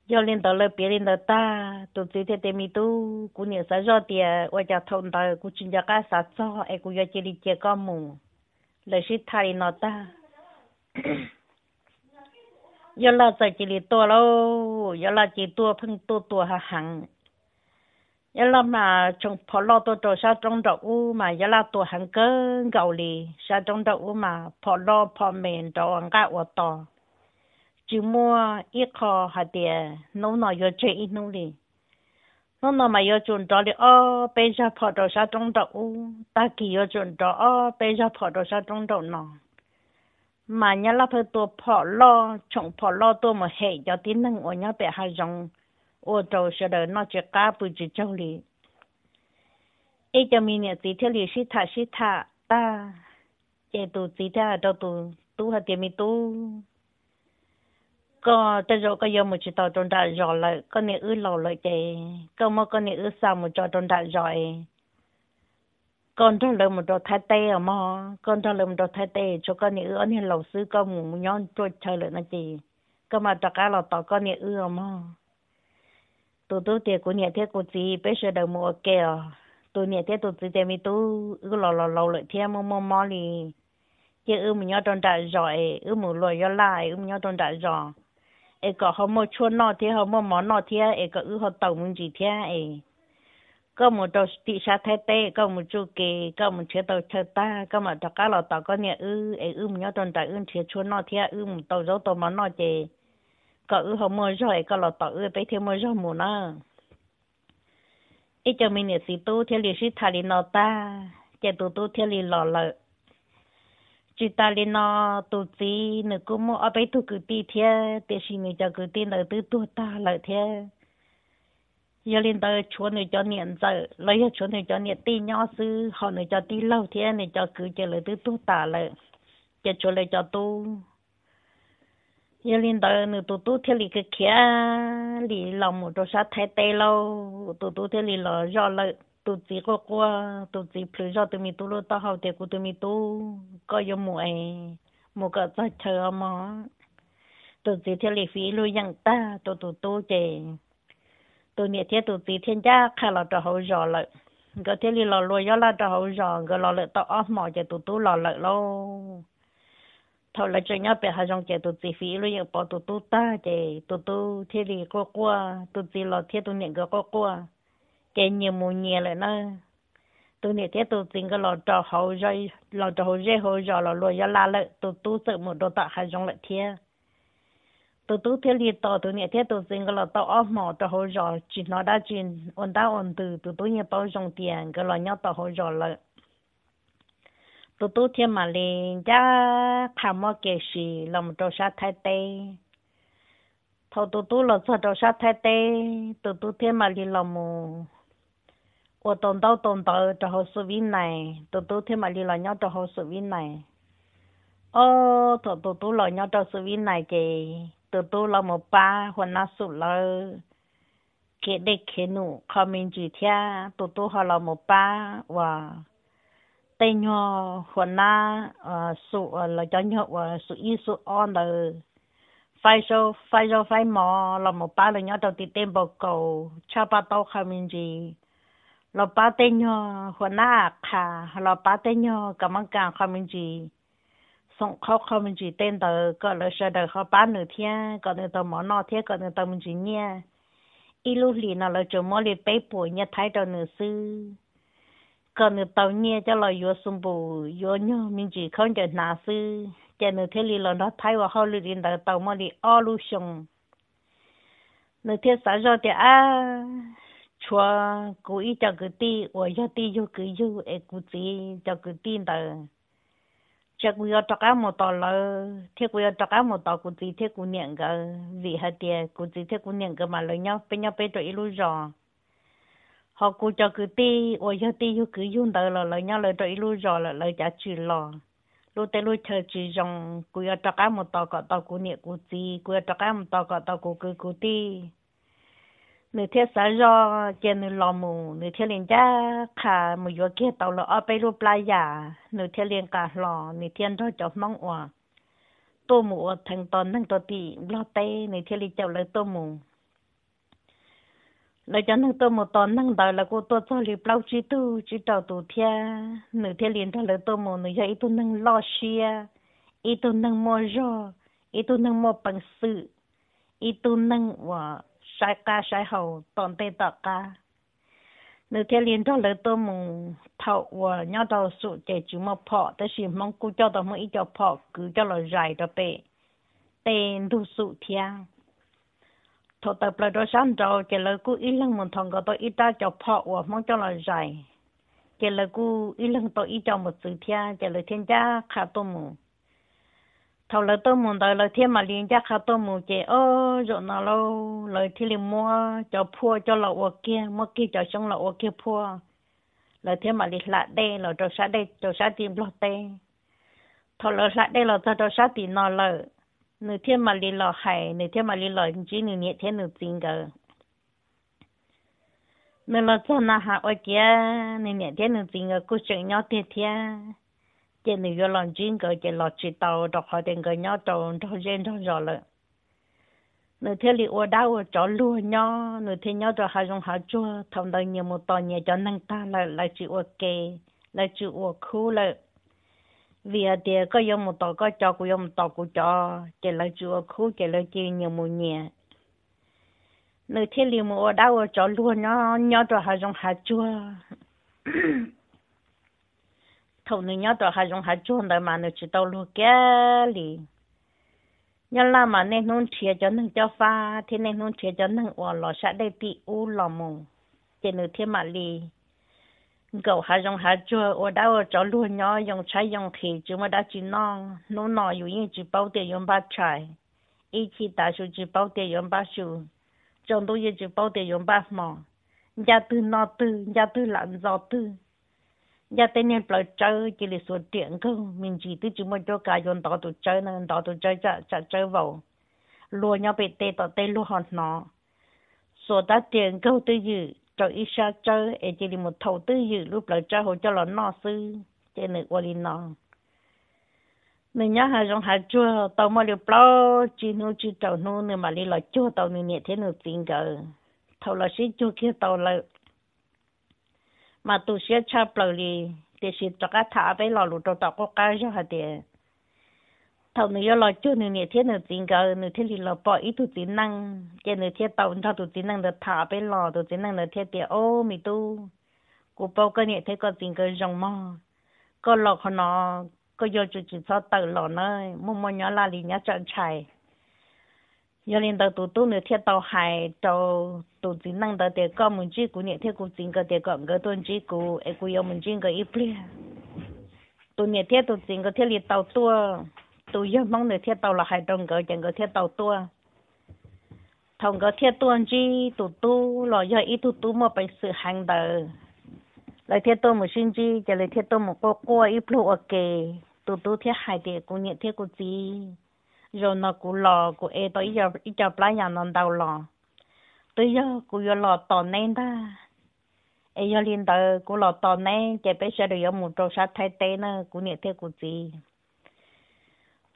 要领导了，别领导大，都最天的米都，过年啥热的，我家同道，过春节干啥早，哎，过月节里节干么，那是他的老大。要老在这里多喽，要老就多碰多多还行。要老嘛从跑老多多下种稻谷嘛，要老多很更高哩，下种稻谷嘛跑老跑面找人家我多。周末一靠还的，弄有要一弄哩，弄努嘛要种着哩哦，白上跑着下种稻谷，大概要种着哦，白上跑着下种稻呢。mà nhớ là phải tôi phò lo chồng phò lo tôi mà hệ cho tiếng năng ở nhớ bé hai dòng ô tô sẽ đợi nó chỉ cá bự chỉ châu lý ấy cho mình nhận tí theo lý sĩ thả sĩ thả ta chạy tù tí ra đâu tù tu hạt tiền mình tu có tới rồi có giờ một chỉ tàu trong đại rồi lại có nè ư lâu lại chạy có mà có nè ư sao một cho trong đại rồi con trong lòng một đồ thái tê à mà con trong lòng một đồ thái tê cho con nhớ anh hiện lão sư con mù nhon cho chơi lại nó gì cơ mà tất cả là tao con nhớ ưa mà tụ tụ tiền của nhà thế của chị bây giờ đầu mua kẹo tụ nhà thế tụ chị tiền mi tụ ư lò lò lò lại thêm mò mò mò lì chứ ư mình nhớ trong đại giỏi ư mù lòi gió lại ư nhớ trong đại giỏi ấy có họ mua chua nọ thế họ mua món nọ thế ấy có ư họ tàu mình gì thế ấy có một đồ tị xa thế tê có một chú kì có một chế tàu chơ ta có một đồ cá lò tàu có nhà ư ấy ư nhớ tròn trái ư chế chua nó thia ư một tàu dấu tàu mà nó chê có ư hồ mơ rồi có lò tàu ư bấy thêm mơ rồi mù nó ít cho mình sĩ tu theo lý sĩ thà lý nó ta chế tu tu theo lý lò lợi chỉ ta lý nó tu tí nữ cũng mua ở bấy tu cứ tí thia tế sĩ nữ cho cứ tí nữ tư tu ta lợi thia giờ lên tới chúa này cho niệm giờ lấy cho chúa này cho niệm ti nhỏ sư họ này cho ti lâu thế này cho cứ chơi lời tư tu tả lời cho chúa lời cho tu giờ lên tới nữa tu tu thế lì cái kia lì lòng một chỗ sát thái tây lâu tu tu thế lì lò do lời tu chỉ có qua tu chỉ phải do tụi mình tu lo tao học thì của tụi mình tu coi giống mùa một cái chơi chờ mà tu chỉ thế lì phí lo dân ta tu tu tu chơi tôi nhẹ thiết tôi tí thiên gia khá là trò hậu rõ lợi cái thế là lùa gió là trò hậu rõ cái lò lợi tao ớt mỏ cho tụi tú lò lợi lô thôi là cho nhau bé hà dòng trẻ tôi phí luôn, nhận bỏ tụi tú ta trẻ tụi tú thế thì có qua tôi chỉ lò thiết tụi nhẹ có qua cái nhiều mù nhiều lại nó tôi nhẹ thiết tôi tí cái lò trò hậu rõ lò trò hậu rõ hậu rõ lò lùa gió là lợi tụi tú tự một đồ tạ hà dòng lại thiết tôi tôi thấy liền tao tôi nhẹ thấy cái là tao ốm mà tao hồi giờ chỉ nó đã chỉ ổn đã ổn từ tôi tôi dùng tiền cái là nhau tao hồi giờ là tôi tôi thấy liền cha thà mà kể gì làm cho sát thay tê thầu tôi tôi là cho sát thay tê tôi tôi thấy liền làm ở tồn tao tồn tao cho hồ sơ viên này tôi tôi thấy mà liền là nhau cho hồ sơ viên này ô thầu tôi tôi là nhau cho sơ viên này chị ตัวตัวเราหมอป้าหัวหน้าสุดเราเกดเด็กเขนุคอมินจีเทียตัวตัวหัวเราหมอป้าว่าเตยอหัวหน้าสุดเราจะยอว่าสุดอีสุดอ่อนเลยไฟโซไฟโซไฟหมอเราหมอป้าเราเนาะตัวติดเต็มบอกเก่าชาวป้าโตคอมินจีเราป้าเตยอหัวหน้าค่ะเราป้าเตยอกรรมการคอมินจี送考考们去等到个了晓得好半六天，个人到忙那天，个人到们去念，一路里那了周末里背部也抬着那事，个人到念叫了月送部月娘们去看着那事，叫那天里了那抬我好了领导到么里二路上，那天三上的啊。chua cố ý cho cái tí, tôi cho tí cho cái yêu, ai cố ý cho cái tí đó chắc quý ở trắc áo một tàu lỡ thế quý ở trắc áo một tàu cũng chỉ thế cũng niệm cơ vì hạt tiền cũng chỉ thế cũng niệm cơ mà lấy nhau bên nhau bên rồi ít lui họ cụ cho cứ ti ôi cho ti yêu cứ dùng tới là lấy nhau lấy rồi ít lui rồi là lấy trả chữ lò lúc tới lúc chờ chữ dòng quý ở trắc áo một tàu có tàu cũng niệm cũng chỉ quý ở trắc áo một tàu có tàu cũng cứ cũng ti นื้อเทศยอเจนลอมูเนื้อเทเลนจ้าค่ะมือยัวเกตเอาละเอาไปรูปลายยาเนื้อเทเลนกาหลอเนื้อเทียนทอจอบมองอวตัวหมูท้งตอนทั้งตัวตีรอเต้เนื้อเทเลเจ้าเลยตัวหมูเราจะนั่งตัวหมูตอนนั่งตายแล้วก็ตัวซอลีเปล่าจีตู้จีเต่าตัวเทียเนื้อเทเลนทอเลยตัวหมูเนื้ออีตัวนั่งลอเชียอีตัวนั่งมอจออีตัวนั่งมอปังสืออีตัวนั่งว่า sai ca sai hầu tồn tê tọt ca nữ thiên liên cho lời tôi mùng thọ và nhau đầu sự chạy chú mà phọ tới xin mong cô cho tôi mỗi cho phọ cứ cho lời dài đó bệ tên đủ sự thiang thọ tập lời đó sáng trâu chạy lời cô ít lăng một thằng có tôi ý ta cho phọ và mong cho lời dài chạy lời cô ít lăng tôi ít cho một sự thiang chạy lời thiên gia khá tôi mùng thầu là tôi muốn đợi lời thiên mà liên chắc khá tôi muốn chế ơ rồi nào lâu lời thiên liền mua cho pua cho lậu ở kia mua kia cho xong lậu ở kia pua lời thiên mà liền lại đây lời cho sát đây cho sát tìm lọt đây thầu lời lại đây lời cho sát tìm nào lời nửa thiên mà liền lọ hay nửa thiên mà liền lọ chỉ nửa nhẹ thiên nửa tiền cơ nửa lọ cho na hạ ở kia nửa nhẹ thiên nửa tiền cơ cứ chuyện nhau thiệt thiệt chỉ nếu có lòng chính cơ chỉ lo chỉ tàu đọc họ tiền cơ nhau tàu trong gen trong gió lợ nếu thế li ở đâu cho lúa nhau nếu thế nhau cho hai dòng hai chua thầm đời nhiều một tòa nhà cho năng ta lại lại chỉ ở kề lại chỉ ở khu lại vì ở địa có dùng một tàu có cho của dùng tàu của cho chỉ lại chỉ ở khu chỉ lại chỉ nhiều một nhà nếu thế li một ở đâu cho lúa nhau nhau cho hai dòng hai chua thầu nữa nhớ tao hay dùng hay chuông đời mà nó chỉ tao lu kia li nhớ là mà nên nông chia cho nên cho pha thì nên nông chia cho nên ở lò sát đây bị u lò mù chỉ nữa thêm mà đi, cậu hai dùng hai chuông ở đâu ở chỗ lu nhớ dùng trái dùng khí chứ mà đã chỉ non nô nọ อยู่ยัง chỉ bao tiền dùng ba trái ý chỉ ta số chỉ bao tiền dùng ba số trong tôi chỉ bao tiền dùng ba mỏ nhà tư nọ tư nhà tư lặn gió tư giờ tên nhân phải chơi chỉ là số tiền cơ mình chỉ tự chúng mình cho cá dân đó tụ chơi nên đó tụ chơi chả chả chơi vào lúa nhau bị tê tao tê lúa hòn nó số ta tiền cơ tự dự cho ít sao chơi ấy chỉ là một thầu tự dự lúc lại chơi hồ cho là nó sư chơi nước qua đi nó nên nhớ hai dòng hai chua tao mà được bao chỉ nu chỉ tàu nu nên mà đi lại chua tàu nên nhẹ thế nữa tiền cơ thầu là sĩ chua kia tàu là มาตุเสียชาเปลือยเดี๋ยวจะก็ถาไปหลอลุดตอกก็กล้าจะหาเดท่านี้ยลอยจู่หนึ่งเนี่ยเที่ยนจริงก็หนึ่งเที่ยนเราปอยอีตุจินั่งเจนเที่ยนตอนชตุจินั่งเดถาไปหลอตุจินั่งเดเที่ยนเดียวโอ้ไม่ตูกูบอกก็เนี่ยเที่ยก็จริงก็ยังมอก็หลอกเขาเนาะก็ยอจุจิตชอบตื่นหลอเนยมุมมองย้อนลาลีเนี่ยจะใช่有领导都都能贴到海到都只能到点高门只古年贴古整个点高个段只古哎古要门整个一不了，都年贴都整个贴里到多，都要忙的贴到了海中个整个贴到多，同个贴多只都都了要一都都莫被 sự hàng đầu, lại 贴多 một sinh chỉ, giờ lại 贴多 một cô cô ít plus ok, 都都贴海点古年贴古只。rồi nó cú lò cú e tới giờ ít giờ plá nhà nó đau lò tới giờ cú giờ lò tò nên ta e giờ liên tờ cú lò tò nên chạy bé xe rồi một trâu sát thay tê nữa cú nhẹ theo cú gì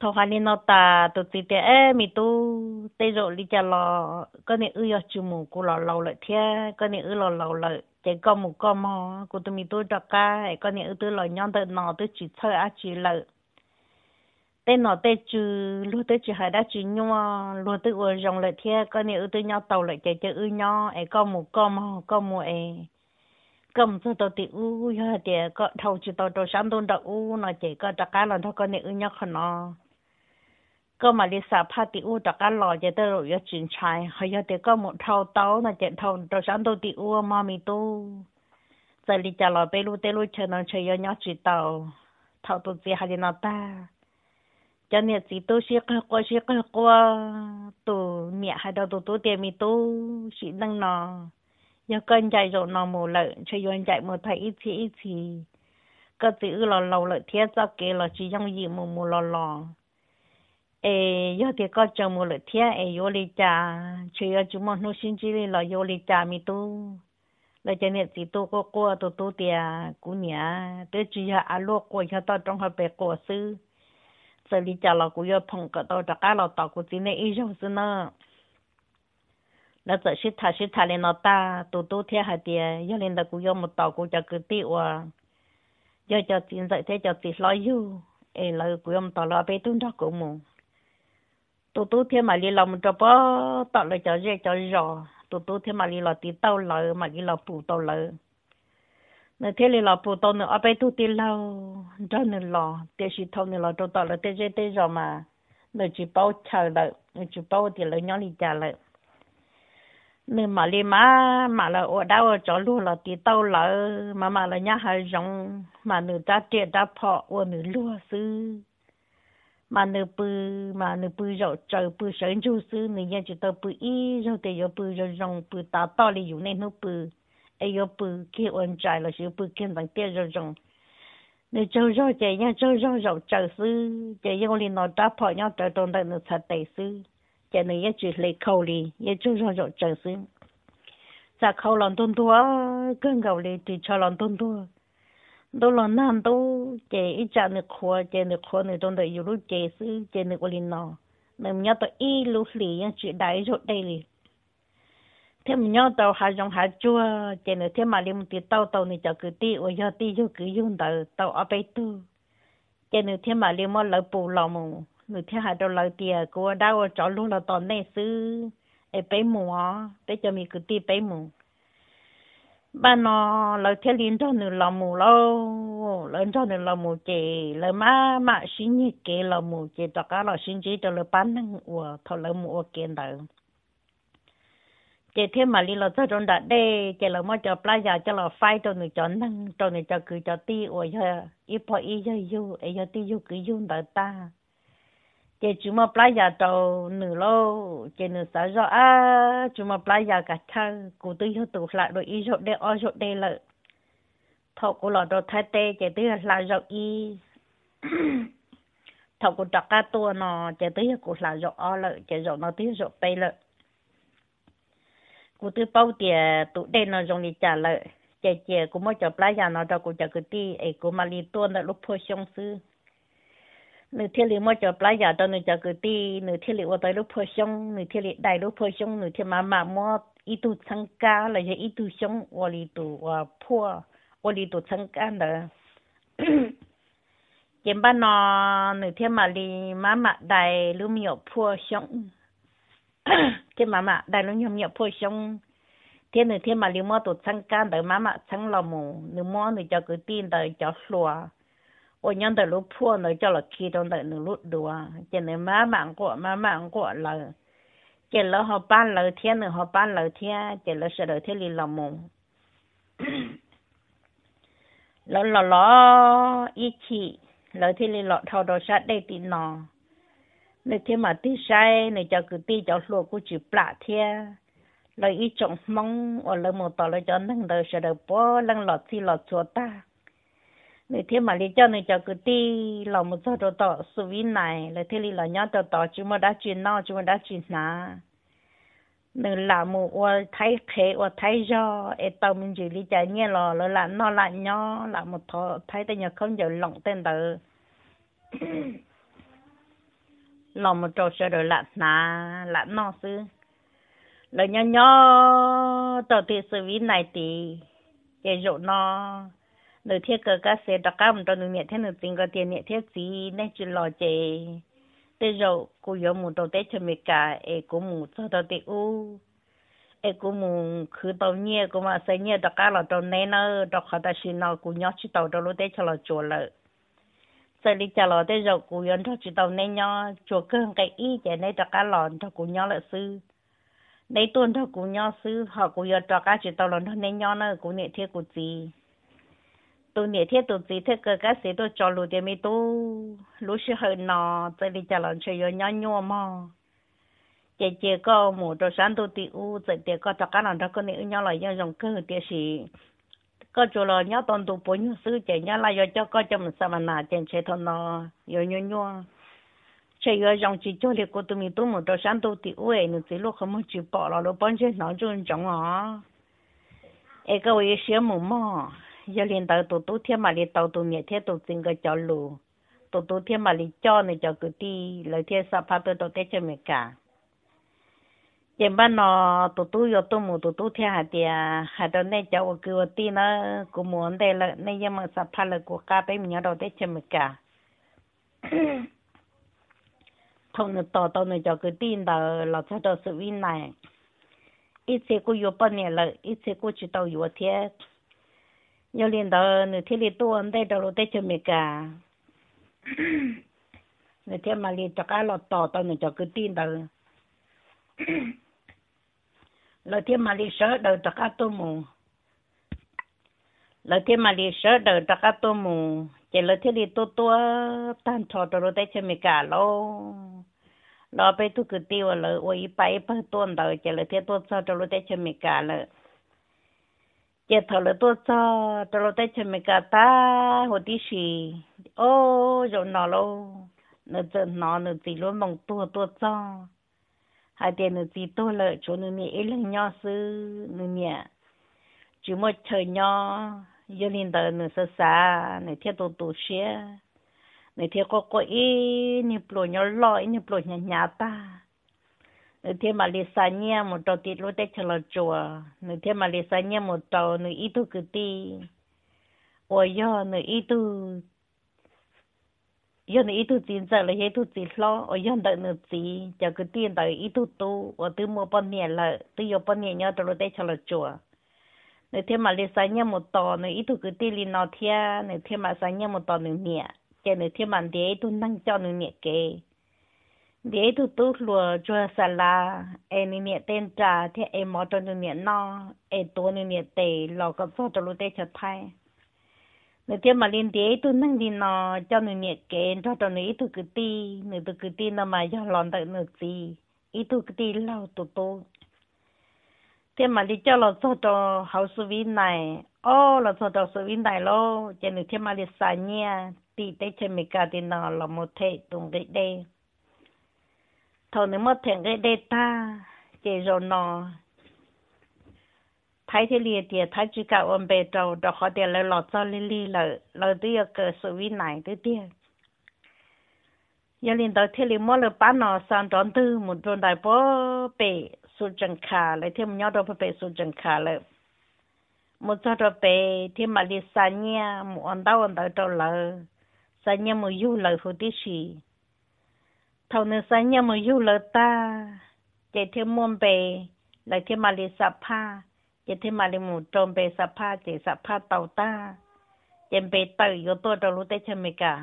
thâu hà nên nó ta tụ tí tê e mi tu tê rồi đi chả lò có nè ư giờ chú mù cú lò lâu lợi thế có nè ư lò lâu lợi chạy con mù con mò cú tụi mi tu đọc ca có nè ư tu lò nhon tờ nọ tu chỉ chơi á chỉ lợi tên nó tên chữ lúc tới chữ hai đã chữ nhua lúc tới ở dòng lại thế có nhiều ưu tới nhau tàu lại chạy chơi ưu nhau ấy có một con mà có một ấy cầm cho tàu thì u ha thì có thầu chữ tàu tàu sáng tôn đầu u nó chỉ có chắc cá là thôi có nhiều ưu nhau khẩn nó có mà đi sạp phát thì u chắc cá lò chạy tới rồi giờ chuyển trái hay giờ thì có một thầu tàu nó chạy thầu tàu sáng tôn thì u mà mi tu giờ đi trả lò bê lu tê lu chờ nó chờ nhau chữ tàu thầu tụt gì hay là ta cho nên chỉ tôi sẽ có sẽ có qua tổ mẹ hay đâu tổ tổ tiền mi tôi chỉ đang nó giờ con chạy rồi nó mù lợn cho con chạy mù thấy ít chỉ ít chỉ có chữ lò lò lợn thiết ra kế lò chỉ trong gì mù mù lò lò ê giờ thì có chờ mù lợn thiết ê vô đi cha chỉ giờ chúng mình nói xin chỉ là vô đi cha mình tôi là cho nên chỉ tôi có qua tổ tổ tiền cũng nhá tới chỉ là alo qua cho tao trong hợp bè qua xứ xử lý cho là cũng yêu thông đâu cho cái là tao cũng chỉ nên ý dụng xin nó là giờ xí thà xí thà lên nó ta tụ hai tiền yêu lên đó cũng yêu một tàu cũng cho cứ giờ cho tiền dạy thế cho tiền lo yêu cũng yêu một tàu đó cũng mù tụ tụ thế mà đi làm cho bó tao lại cho dễ cho rõ tụ tụ thế mà đi làm tí tao lợi mà đi làm phụ tao nó thế là lọ phụ tao nữa ở bên tu tiền lâu cho nên lọ tiền sĩ thâu nên cho tao là tiền tiền rồi mà nó chỉ bao chờ đợi nó chỉ bao thì lấy nhau đi trả lại nên mà đi má mà ở đâu ở chỗ luôn là thì tao là mà nhà hai rong mà nữ ta trẻ ta phọ ở nữ lúa sư mà nữ bư mà nữ bư rau trời bư sơn chú sư nữ nhà chỉ tao bư y rau thì rau bư rau rong bư ta to đi dùng nên nó bư 哎呦不给文摘了，就不给人别人种。你周绕这样周绕绕周是，这样里拿大炮样这种的你才得是，这你也就来口里也周绕绕周是。在口浪东多，更高里对车浪东多，都浪南都这一家你哭这你哭你种的有路这是这你屋里拿，你们要到一路里样去来绕这里。thêm mình nhau tàu hai dòng hai chua chỉ nữa thế mà liền thì tàu tàu này cho cứ ti ở giờ ti cho cứ dùng tàu tàu ở bên tu chỉ nữa thế mà liền mà lỡ bù lòng mù nữa thế hai đầu lỡ tiề của đau cho luôn là tàu này xứ ở bên mù á để cho mình cứ ti bên mù ba nó lỡ thế liền cho nữa lòng mù lâu lỡ cho nữa lòng mù chỉ lỡ má má xin như kệ lòng mù chỉ tất cả là xin chỉ cho lỡ bán năng của thọ lỡ mù kiện đời chế thế mà đi lo cho chúng đã đê chế lo mà cho giờ cho lo phải cho người cho năng cho người cho cứ cho ti ôi giờ ít bỏ ít giờ yêu ấy giờ ti yêu cứ yêu đỡ ta chế chú mà giờ cho nửa lo chế nửa sáu giờ à chú mà giờ cả thằng cụ tư yêu tụ lại rồi ít rồi đây, ở rồi đây lợ thọ cụ lo đồ thay tê chế tư là giờ ít thọ cụ trọc cá tua nó chế tư cụ là giờ ở lợ chế giờ nó tư giờ tây lợ cụ tư bao tiền tụ đây nó dùng để trả lợi chè chè cụ mới cho playa nó cho cụ cho cái ti ấy cụ mà li tuôn là lúc phơi xong sư nửa thiên lý mới cho playa cho nửa cho cái ti nửa thiên lý ở tới lúc phơi xong nửa thiên lý đại lúc phơi xong nửa thiên mà mà mua ít tu sang ca là cái ít tu xong ở li tu ở phua ở li tu sang ca nữa chém ba nó nửa thiên mà đi mà mà đại lúc miệng phua xong thế mà mà đại lúc nhom nhập phơi xong thế nữa thế mà liu mò tụt sang can tới má mà sang lò mù liu mò nữa cho cái tin tới cho xua ôi nhân tới lúc phua nữa cho là khi trong tới nữa lúc đùa cho nên má mạng của má mạng của là chỉ là họ bán lời thế nữa họ bán lời thế chỉ là sợ lời thế li lò mù lò lò lò ý chị lời thế li lọ thao đồ sát đây tin nọ này thêm mà tí sai này cho cứ tí cho lúa cũng chỉ plạ thia lời ý trọng mong ở lời một tờ lời cho nâng đời sẽ đời bó lăng lọt xì lọt chúa ta này thêm mà lý cho này cho cứ tí lò một giờ đồ tọ sự vi này lời thế lý là nhớ tờ tọ chúng mà đã chuyển nó chúng mà đã chuyển nà này là một ở thấy khế ở thấy do ở tàu mình chỉ lý giải nghe lò lời là nó là nhớ là một thọ thấy tên nhà không giờ lỏng tên đời lòng một trâu sẽ rồi lạ nà lạ nọ sư lời nhỏ nhỏ tàu thì sự ví này thì cái rộ nó nửa thiết cơ cá sẽ đặc cam cho nửa nhẹ thế nửa tình có tiền nhẹ thiết gì nên chỉ lo chè tê rộ cô yếu mù đầu tết cho mình cả e cô mù cho tàu tê u e cô mù cứ tàu nhẹ cô mà xe nhẹ đặc cá là tàu nay nó đặc khó ta xin nó cô nhỏ chỉ tàu đó lúc tết cho là chùa lợ tới đi chả lo tới giờ cụ yên cho chỉ tàu nên nhau chùa cương cái y chả nên cho cá lòn cho cụ nhau là sư đấy tuần cho cụ nhau sư họ cụ yên cho cá chỉ tàu lòn cho nên nhau nữa cụ niệm thiết cụ gì tu niệm thiết tu gì thế cơ cá sĩ tôi cho lù tiền mi tu lú sư hơi nọ tới đi chả lòn chơi nhau nhau mà chị chị có một đồ sáng tu tiêu giờ tiệc có cho cá lòn cho con niệm nhau lại yên dùng cơ tiệc sĩ có chỗ là nhà toàn đồ bốn sư chạy nhà là do cho có cho mình xem mà nà chạy chạy thôi nó yo yo yo chạy yo dòng chỉ chỗ này có tụi mình tụi một cho sáng tụi tiểu ấy nó chỉ lúc không chỉ chịu bỏ là lúc bọn chơi nó chung cái ấy xíu mù mò giờ liền tàu tụi tụi thiên mà liền tàu tụi miệt thiên tụi tình cái cho lù tụi thiên mà liền cho này cho cứ đi lời thiên sao phải tụi tụi hiện ban nó tụ tụ yo tụ mù tụ tụ theo hạt địa hạt đó này cháu cứ tí nó cũng muốn đây là này giờ mà sắp phá là của cá bé mình nhớ đâu đấy chém cả thông nó to to nó cháu cứ tin đó là cháu đó sự vin này ít xe cô yo bao nhiêu là ít xe cô chỉ tàu yo thế yo liền đó nửa thế liền tụ ăn đây đâu đấy chém cả nửa thế mà liền cháu cá lọt to to nó cháu cứ tin đó เราเที่ยวมาเลเซียเินตะกัตัวมูเราเที่ยวมาเลเซียเินตะกัตัวมู เจเราเที่ยวตัวตัวตันทอตัวเราได้เชมกาโลเราไปทุกตีว่าเราโอ้ยไปเพื่อต้นเราเจเราเที่ยวตัวซอตัวเราได้เชมกาเลยเจ้าทเลตัวซอตัวเราได้เชมกาตาหัวที่สี่โอ้ยนอนเราเนื้อเจนอนเนื้อสีล้วนมองตัวตัวซอ hai tiền nữa gì tôi lợi chỗ nữa nè ấy là nho sư nữa nè chỉ một trời nho giờ lên đời nữa sơ xa này thiết đồ tổ xe này thiết có có ý nhà nhà ta nửa thiên mà lì xa nhé một trò tít lối tết chờ chùa nửa thiên mà lì xa nhé một trò nửa ý tu cử ti ôi yo nửa ý tu yon ý tu chín giờ là hết tu chín lo ở yon đợi nữa chín giờ cái tiền đợi ý tu tu ở từ mua bao nhiêu là từ yêu bao nhiêu nhau rồi để cho là chùa nếu thêm mà lấy sáng nhau một tò nếu ý tu cái tiền lên nọ thia nếu thêm mà sáng nhau một tò nữa nhẹ cho nếu thêm mà để tu năng cho nữa nhẹ kề để tu tu lùa chùa sà la em nhẹ tên trà thì em mở cho nữa nhẹ no em tu nữa nhẹ tề lò có số cho để cho thay nếu tiếng mà lên tiếng tôi nâng đi nó cho nửa nhẹ kén cho cho nó ít tôi cứ ti nửa tôi cứ ti nó mà cho lòn tại nửa gì ít tôi cứ ti lâu tổ tổ thế mà đi cho là cho cho hậu sự viên này ô là cho cho sự viên này lo cho nên thế mà đi xa nhia ti tới trên mình cả thì nó là một thể tùng cái đây thôi nếu mất thèn cái đây ta chỉ rồi nó thái thế liền thì thái chỉ cả ông bề đầu đó họ để lấy lọt cho lì lì là là đi yêu cơ sự vi này tôi tiếc giờ liền tới thế liền mỗi lần bán nó sang đón tư một đồn đại bó bể số chân khả lại thêm nhau đó bể số chân khả lại một cho đó bể thêm mà đi xa nhà một ông đau ông đau đâu là xa nhà một du lời hồ tí xì thầu nữa xa nhà một du lời ta chạy thêm muôn bể lại thêm mà đi xa pa yate mali mu trombe pha che sa pha tau ta chembe tau yo to to lu te cheme ka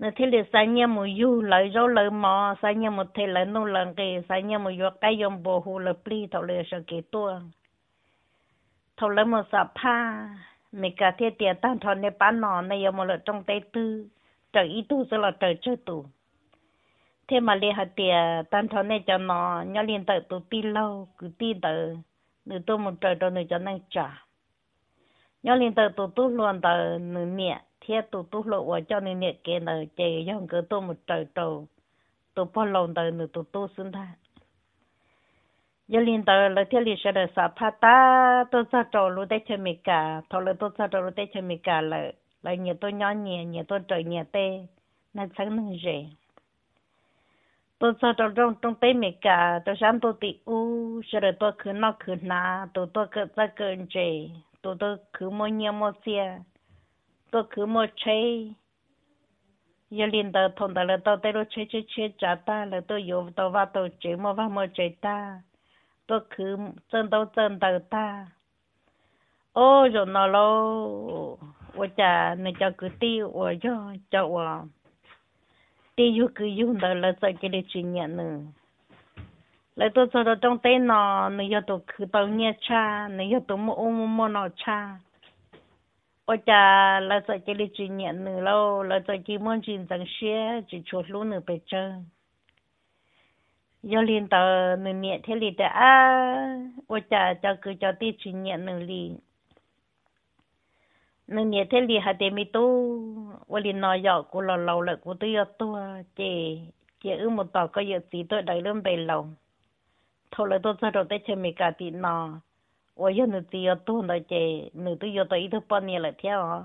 na thế là sa nhà mu yu lợi rau lợi mò sa nhà mu thế lợi nu lợi kì sa nhà mu yo cái yom bồ hu lợi pli thầu lợi sợ kì tua thầu lợi mu pha mẹ cả thế tiền tăng thọ nè bán nọ nè yom lợi trong tay tư trời ít tu sẽ là trời chơi thế mà liên hạt tiền tan thọ này cho nó nhớ liên tự tụ ti lâu cứ ti tự nữ tu một trời đâu nữ cho năng trả nhớ liên tự tụ tu luôn tự nữ niệm thế tụ tu lộ và cho nữ niệm kia nữ chè giống cứ tu một trời trầu tụ bao lòng tự nữ tụ tu xứng tha nhớ liên tự là thế liền sẽ được sa pha ta tu sa trầu lu tết chơi mì cả thọ là tu sa trầu lu tết chơi mì cả là là nhiều tu nhỏ nhẹ nhiều tu trời nhẹ tê nên sáng năng dễ tôi sợ trong trong trong tây mẹ cả tôi sáng tôi tị u sợ rồi tôi cứ nó cứ nà tôi tôi cứ ra cứ chơi tôi tôi cứ mua nhiều mua xe tôi cứ mua chơi giờ liền tờ thằng tờ là tao tây lo chơi chơi chơi trả ta là tôi dùng tao vào tôi chơi mua vào mua chơi ta tôi cứ chân tao chân tờ ta ô rồi nó lo 我家那叫个地，我叫叫我。tê yu cứ yu đó là sao cái này chuyện nhận nữa lại tôi cho trong tay nó nó giờ tôi cứ tao nhẹ cha nó giờ tôi mua ôm mua nó cha ở nhà là sao cái này chuyện nhận nữa lâu là sao chỉ muốn chuyện rằng xe chỉ chuột luôn nữa bây giờ giờ liền tờ mình nhẹ thế liền đã ôi cha cho cứ cho tê chuyện nhận nữa liền nó nhớ thế li hạt mi tu và li nói dọ của lò lâu lại của tôi tu chị chị ư một tờ có giờ gì tôi đợi lương bề lâu thôi là tôi sẽ rồi tới chơi mi cả tí nọ và giờ nữ tí tu nói chị nữ tôi giờ ít thứ bao nhiêu lại theo hả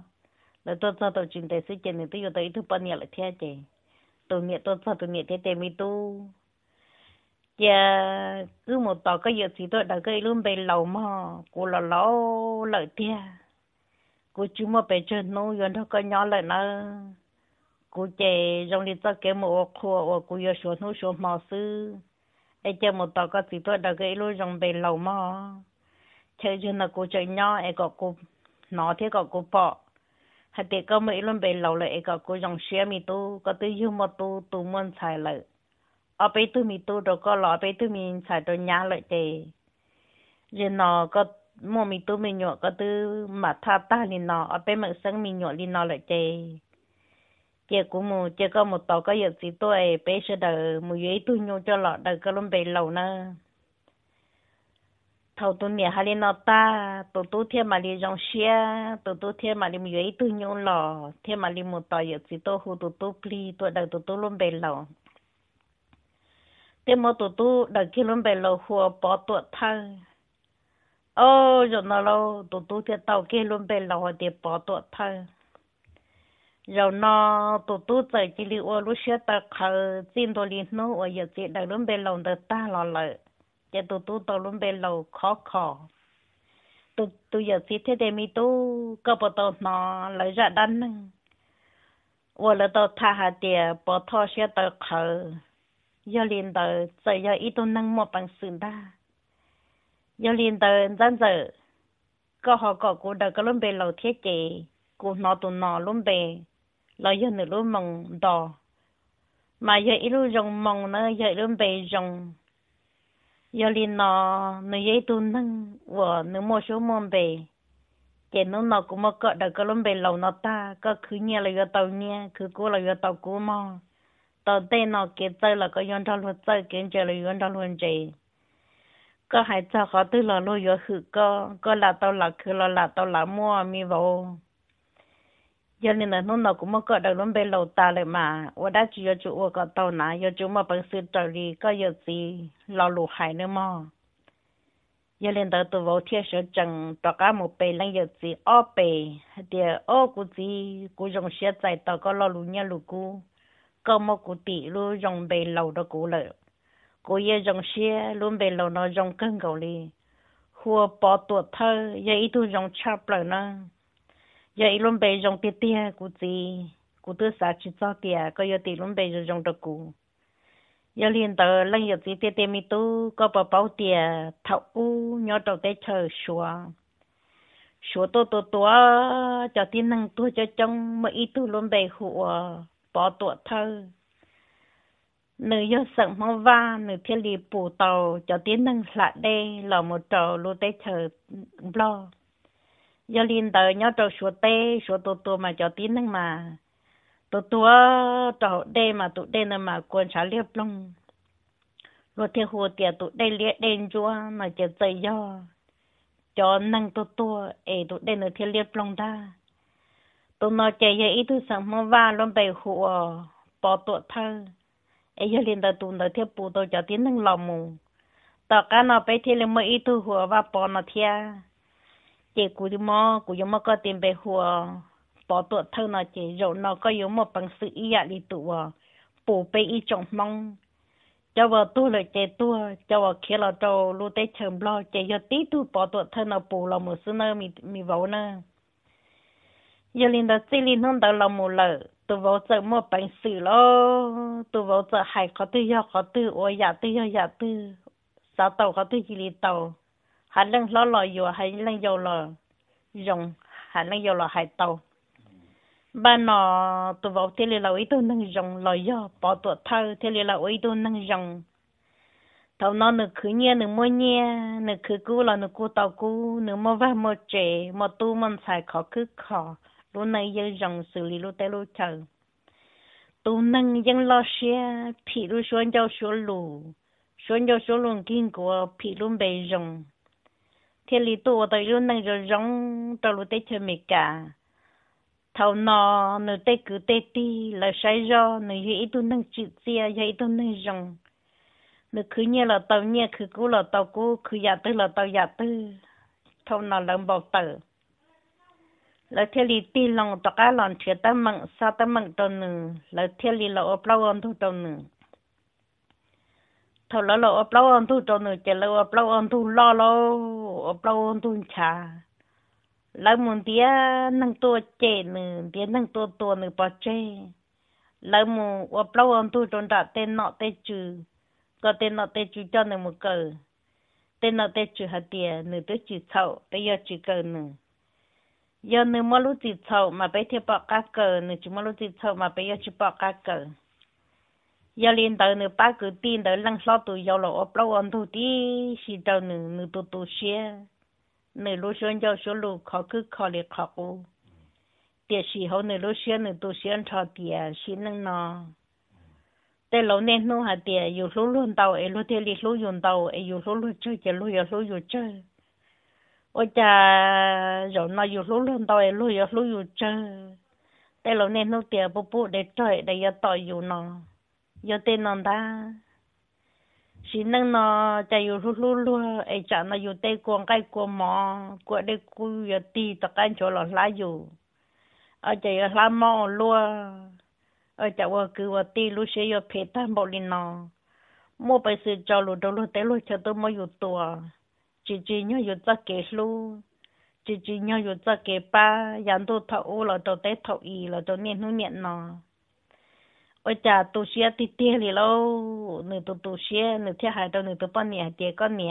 là tôi sẽ tôi chuyển tới sự chị nữ tôi giờ tới ít thứ bao nhiêu lại theo chị tôi nhớ tôi sẽ tôi nhớ thế thế mi tu giờ cứ một tờ có giờ gì tôi đợi cái lương bề lâu mà của lò lâu lại theo cô chú mà bé chơi nô, yên thôi có nhỏ lại nó cô chè trong đi tao kém một khua và cô yêu số nô số mò sư ai chơi một tao có gì tôi đã cái lối trong bề lầu mà chơi chơi là cô chơi nhỏ ai có cô nó thế có cô bỏ hay thì có mấy lần bề lầu lại ai có cô dòng xe mi tu có tư yêu mà tu tu muốn xài lại ở bên tu mi tu rồi có lọ bên tu mi xài tôi nhá lại thì rồi nó có mua mì tu mì nhọ có tư mà tha ta li nọ ở bên mình sân mì nhọ li nọ lại chê chê của mù chê có một tàu có giật gì tôi bé sẽ đợi mù giấy tu nhọ cho lọ đợi có luôn bề lầu nơ thầu tu nè hà li nọ ta tu tu thiên mà li dòng xe tu tu thiên mà li mù giấy tu nhọ lọ thê mà li mù tàu giật gì tôi hù tu tu pli tôi đợi tu tu luôn bề lầu thế mà tu tu đợi khi luôn bề lầu hùa bỏ tuột thơ ô rồi nó lâu tụ tụ thiệt tàu kia luôn bên lâu thì bỏ tụ thay rồi nó tụ tụ giờ chỉ liu ô lúc xưa ta khờ xin đồ liền nó ở giờ chỉ đại luôn bên lâu được ta lo lợi giờ tụ tụ tàu luôn bên lâu khó khó tụ tụ giờ chỉ thế thì mi tụ cơ bộ tàu nó lấy ra đan ô là tàu tha hà tiệt bỏ thọ xưa ta khờ giờ liền tàu giờ giờ ít tụ năng một bằng sự đa yo liền đơn dân giờ có họ có cô đờ có luôn bề lâu thiết chế cô nó tụ nó luôn bề là giờ nữa luôn mong đỏ mà giờ ít luôn dùng mong nữa giờ luôn bề dùng, yêu liền nó nó dễ tu nâng và nó mua số mong bề chế nó nó cũng mà có đờ có luôn bề lầu nó ta có cứ nghe là giờ tàu nghe cứ cô là giờ tàu cô mà tàu tên nó kia tơ là có yon cho luôn tơ kiến chơi là yon cho luôn chơi ก็หายใจเขาตื้อหล่อลอยหือก็ก็หลาเตาหลักคือหล่อหลาเตาหลามั่วมีวอยันนี่นะนู่นเราก็มาก็เดินลงไปเหลาตาเลยมาว่าได้จีอยู่จู่ว่าก็เตาหนาอยู่จู่มาเป็นซื้อจอรีก็อยู่สีเราหลูหายเนื้อมอยันเล่นตัวตัวเที่ยวเสือจังตัวก้ามูไปลังอยู่สีอ้อไปเดี๋ยวอ้อกูจีกูยงเสียใจตัวก็เราหลูเนี่ยหลูกูก็มากูติรู้ยงไปเหลาตัวกูเลย cô ye dòng xe luôn về lâu nó dòng cưng cầu li hùa bỏ tuột thơ giờ ít tu dòng chắp lại nó giờ ít luôn về dòng tiệt tiệt cụ gì cụ tư xã chỉ cho tiệt có giờ tiệt luôn về dòng được cụ giờ liền tờ lên giờ tiệt tiệt mi tu có bảo bảo tiệt thâu, u nhớ đầu tê chờ xua xua tu tu tu cho tin năng tu cho trong mà ít tu luôn về hùa bỏ tuột thơ nữ yo sẵn mơ va nữ thiên lì bù tàu cho tiến nâng lạ đê là một trò lô tê chờ lo yo linh tờ nhớ trò số tê số tù tù mà cho tiến nâng mà tù tù ờ, trò đê mà tụ đê nâng mà quên xá liếp lông lô thiên hồ tìa tụ đê liếp đen chúa mà chờ dây yo, cho nâng tù tù ê tụ đê nữ thiên liếp lông ta tụ nó chạy dây ý tư sẵn mơ va luôn bè hồ ờ, bỏ tụ thơ ai giờ liền đầu tuần đầu theo bù đầu cho tiếng nâng lòng mù tao cả nó bé thì lên mới ít thu hùa và bỏ nó thia chị cụ thì mò cụ giống mò có tiền về hùa bỏ tuột thâu nó chị rồi nó có giống mò bằng sự ý ạ dạ đi tụ bù bé ý trồng mong cho vợ tu là chị tu cho vợ kia là cho lu tê chầm lo chị giờ tí tu bỏ tuột thâu nó bù là một số nơi mi mi vỗ nè giờ liền đầu xí liền không đầu là một lời tôi vào giờ mua bánh sử lo tôi vào giờ hải có tư yo có tư ôi ya tư yo ya tư sao tàu có tư gì tàu hải lăng lo lo yo hải lăng yo lo dùng hải lăng yo lo hải tàu ba nó tôi vào thế là ấy tôi nâng dùng lo yo bỏ tuổi thơ thế là ấy tôi nâng dùng tàu nó nửa khứ nhia nửa mua nhia nửa khứ cú là nửa cú tàu cú nửa mua vá mua trẻ mua tu mua xài khó cứ khó lúc này giờ dòng xử lý lu tới lu chờ tu nâng dân lo xe phi lu xuân cho số lu, xuân cho số luôn kinh của phi lu bề rồng thế lý tu tới lúc nâng rồi rong tới lúc tới chơi mệt cả thầu nọ nửa tê cứ tê ti là sai do nửa dễ tu nâng chữ chia dễ tu nâng rồng nửa cứ nhẹ là tàu nhẹ cứ cú là tàu cú cứ giả tư là tàu giả tư thầu nọ lần bọc tử là thiên lý ti lòng tọa cá lòng chia tâm mộng sa tâm mộng tàu nữ là thiên lý là ốp lâu ôn thu tàu nữ thầu là là ốp lâu ôn thu chỉ là ốp lâu ôn thu lo lo ốp lâu ôn thu cha là muốn năng tua chê nữ tía năng tua tua nữ bỏ chê là muốn ốp lâu ôn trong đã tên nọ tên chữ có tên nọ tên chữ cho nữ một cờ tên nọ tên chữ tiền nữ tới chữ sậu tới giờ chữ cờ giờ nếu mà lúc gì thầu mà bé thì bỏ cá cờ nếu chỉ mà lúc gì thầu mà bé giờ chỉ bỏ cá cờ giờ lên đầu nếu ba cứ tin đầu lăng lo tụi giờ là ốp lâu ăn tụi đi xí đầu nếu nếu tụi tụi xe nếu lúc xuyên giờ số lúc khó cứ khó liệt khó cố tiền xí hậu nếu lúc xuyên nếu tụi xuyên cho tiền xí năng nó để lâu nên nó hạt tiền dù lúc luôn đầu ấy lúc thì lúc dùng đầu ấy dù lúc lúc chơi chơi lúc lúc dùng chơi ôi cha rồi nó dù lúc lần tôi lúc giờ lúc dù chơi đây là nên nó tiền bố bố để chơi để giờ tôi dù nó giờ tên nó ta chỉ nâng nó cha dù lúc lúc lúc ấy cha nó dù tay quăng cái quăng mò quăng để cú giờ tì tất cả chỗ là lá dù ở cha giờ lá mò luôn ở cha vừa cứ vừa tì lúc sẽ giờ phê tan bộ lên nó mua bài sự cho lúc đó lúc tới lúc cho tôi mới dù tuổi chị chị nhau yêu cho kẻ lu chị chị nhau yêu cho kẻ ba yàn tu thọ u là cho té thọ y là cho niệm nu niệm nọ ôi cha tu xia ti tia li lâu nửa tu tu xia nửa theo hai đâu nửa tu bao nè chị con nè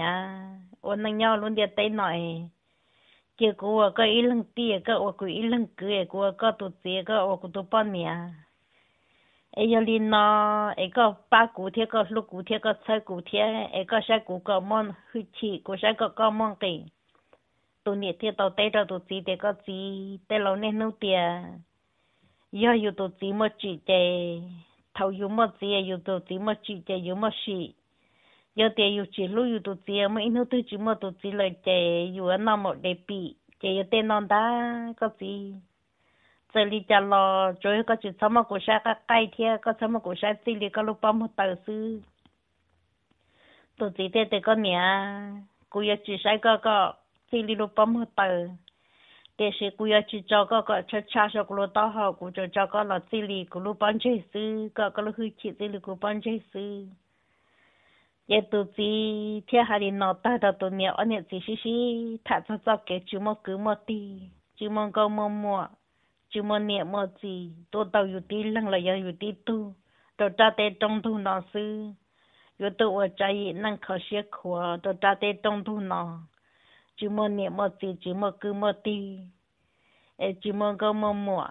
ôi năng nhau luôn đi tay nội chị cô có ý lăng tia có cô ý lăng cười cô có tu tia có cô tu bao nhiêu 哎呀哩呐，哎个八古天个六古天个七古天，哎个啥古个么去去，个啥个个么给，都你天到带着都只得个只，带老奶弄的，以后有都只么只的，头有么只有都只么只的有么事，有的有只路有都只么一弄都只么都只来的，有那么的比，就有点难打个只。这里家咯，主要个就什么国家个改天个什么国家这里个路帮不到是，都这点这个年，古要只晒个个这里路帮不到，但是古要只找个个吃吃少个路到好，古就找个了这里个路帮去是，个个路去去这里个帮去是。也都只天下的脑袋的都鸟，我呢只是是他早早给周末周末的，周末搞末末。chú mà niệm mà gì tôi tàu yêu tí lăng là yêu yêu tí tu tôi trả tế trong thu nó sư yêu tôi ở trái năng khó xế khóa tôi trả tế trong thu nó chú mà niệm mà gì chú mà cứ mà tí ê chú mà có mà mùa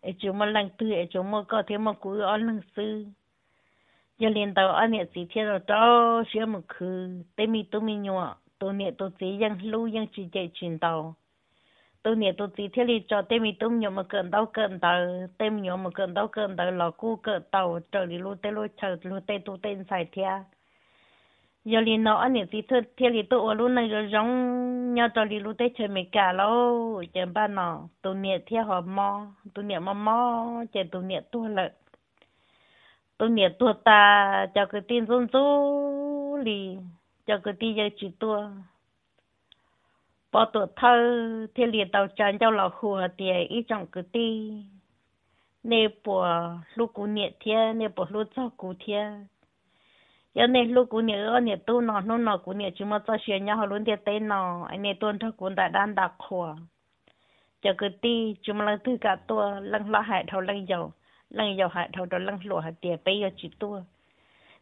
ê chú mà lăng tư ê chú mà có thế mà cứ ở lăng sư giờ liền tàu ở niệm gì thế rồi đó xế mà cứ tế mi tôi mi nhọ tôi niệm tôi chỉ dân lưu dân chỉ chạy chuyển tàu tôi nè tôi chỉ thế đi cho tên mình tôi nhớ mà cần đâu cần tàu tên nhớ mà cần đâu cần tàu lò cu cần tàu trở đi luôn tên luôn chờ luôn tên tôi tên xài thia giờ đi nó anh nè chỉ thế thế đi tôi ở luôn này rồi giống nhau trở đi luôn tên chơi mình cả lâu chẳng ba nó tôi nè thế họ mò tôi nè mò mò chẳng tôi nè tôi lợn tôi nè tôi ta cho cái tin run rú lì cho cái tin giờ chỉ tôi bỏ tụ thơ thì liền tàu chân cho lão hùa thì ý trong cứ ti nè bỏ lúc cú nhẹ thiên nè bỏ lúc cho cú thiên giờ nè lúc cú nhẹ ở nhẹ tu nọ nô nọ cú nhẹ chú mà cho xuyên nhau luôn thì tên nọ anh nè tuân thơ cú đại đan đặc hùa giờ cứ ti chú mà lăng thư cả tua lăng lo hại thầu lăng dầu lăng dầu hại thầu đó lăng lụa hại tiền bây giờ chỉ tua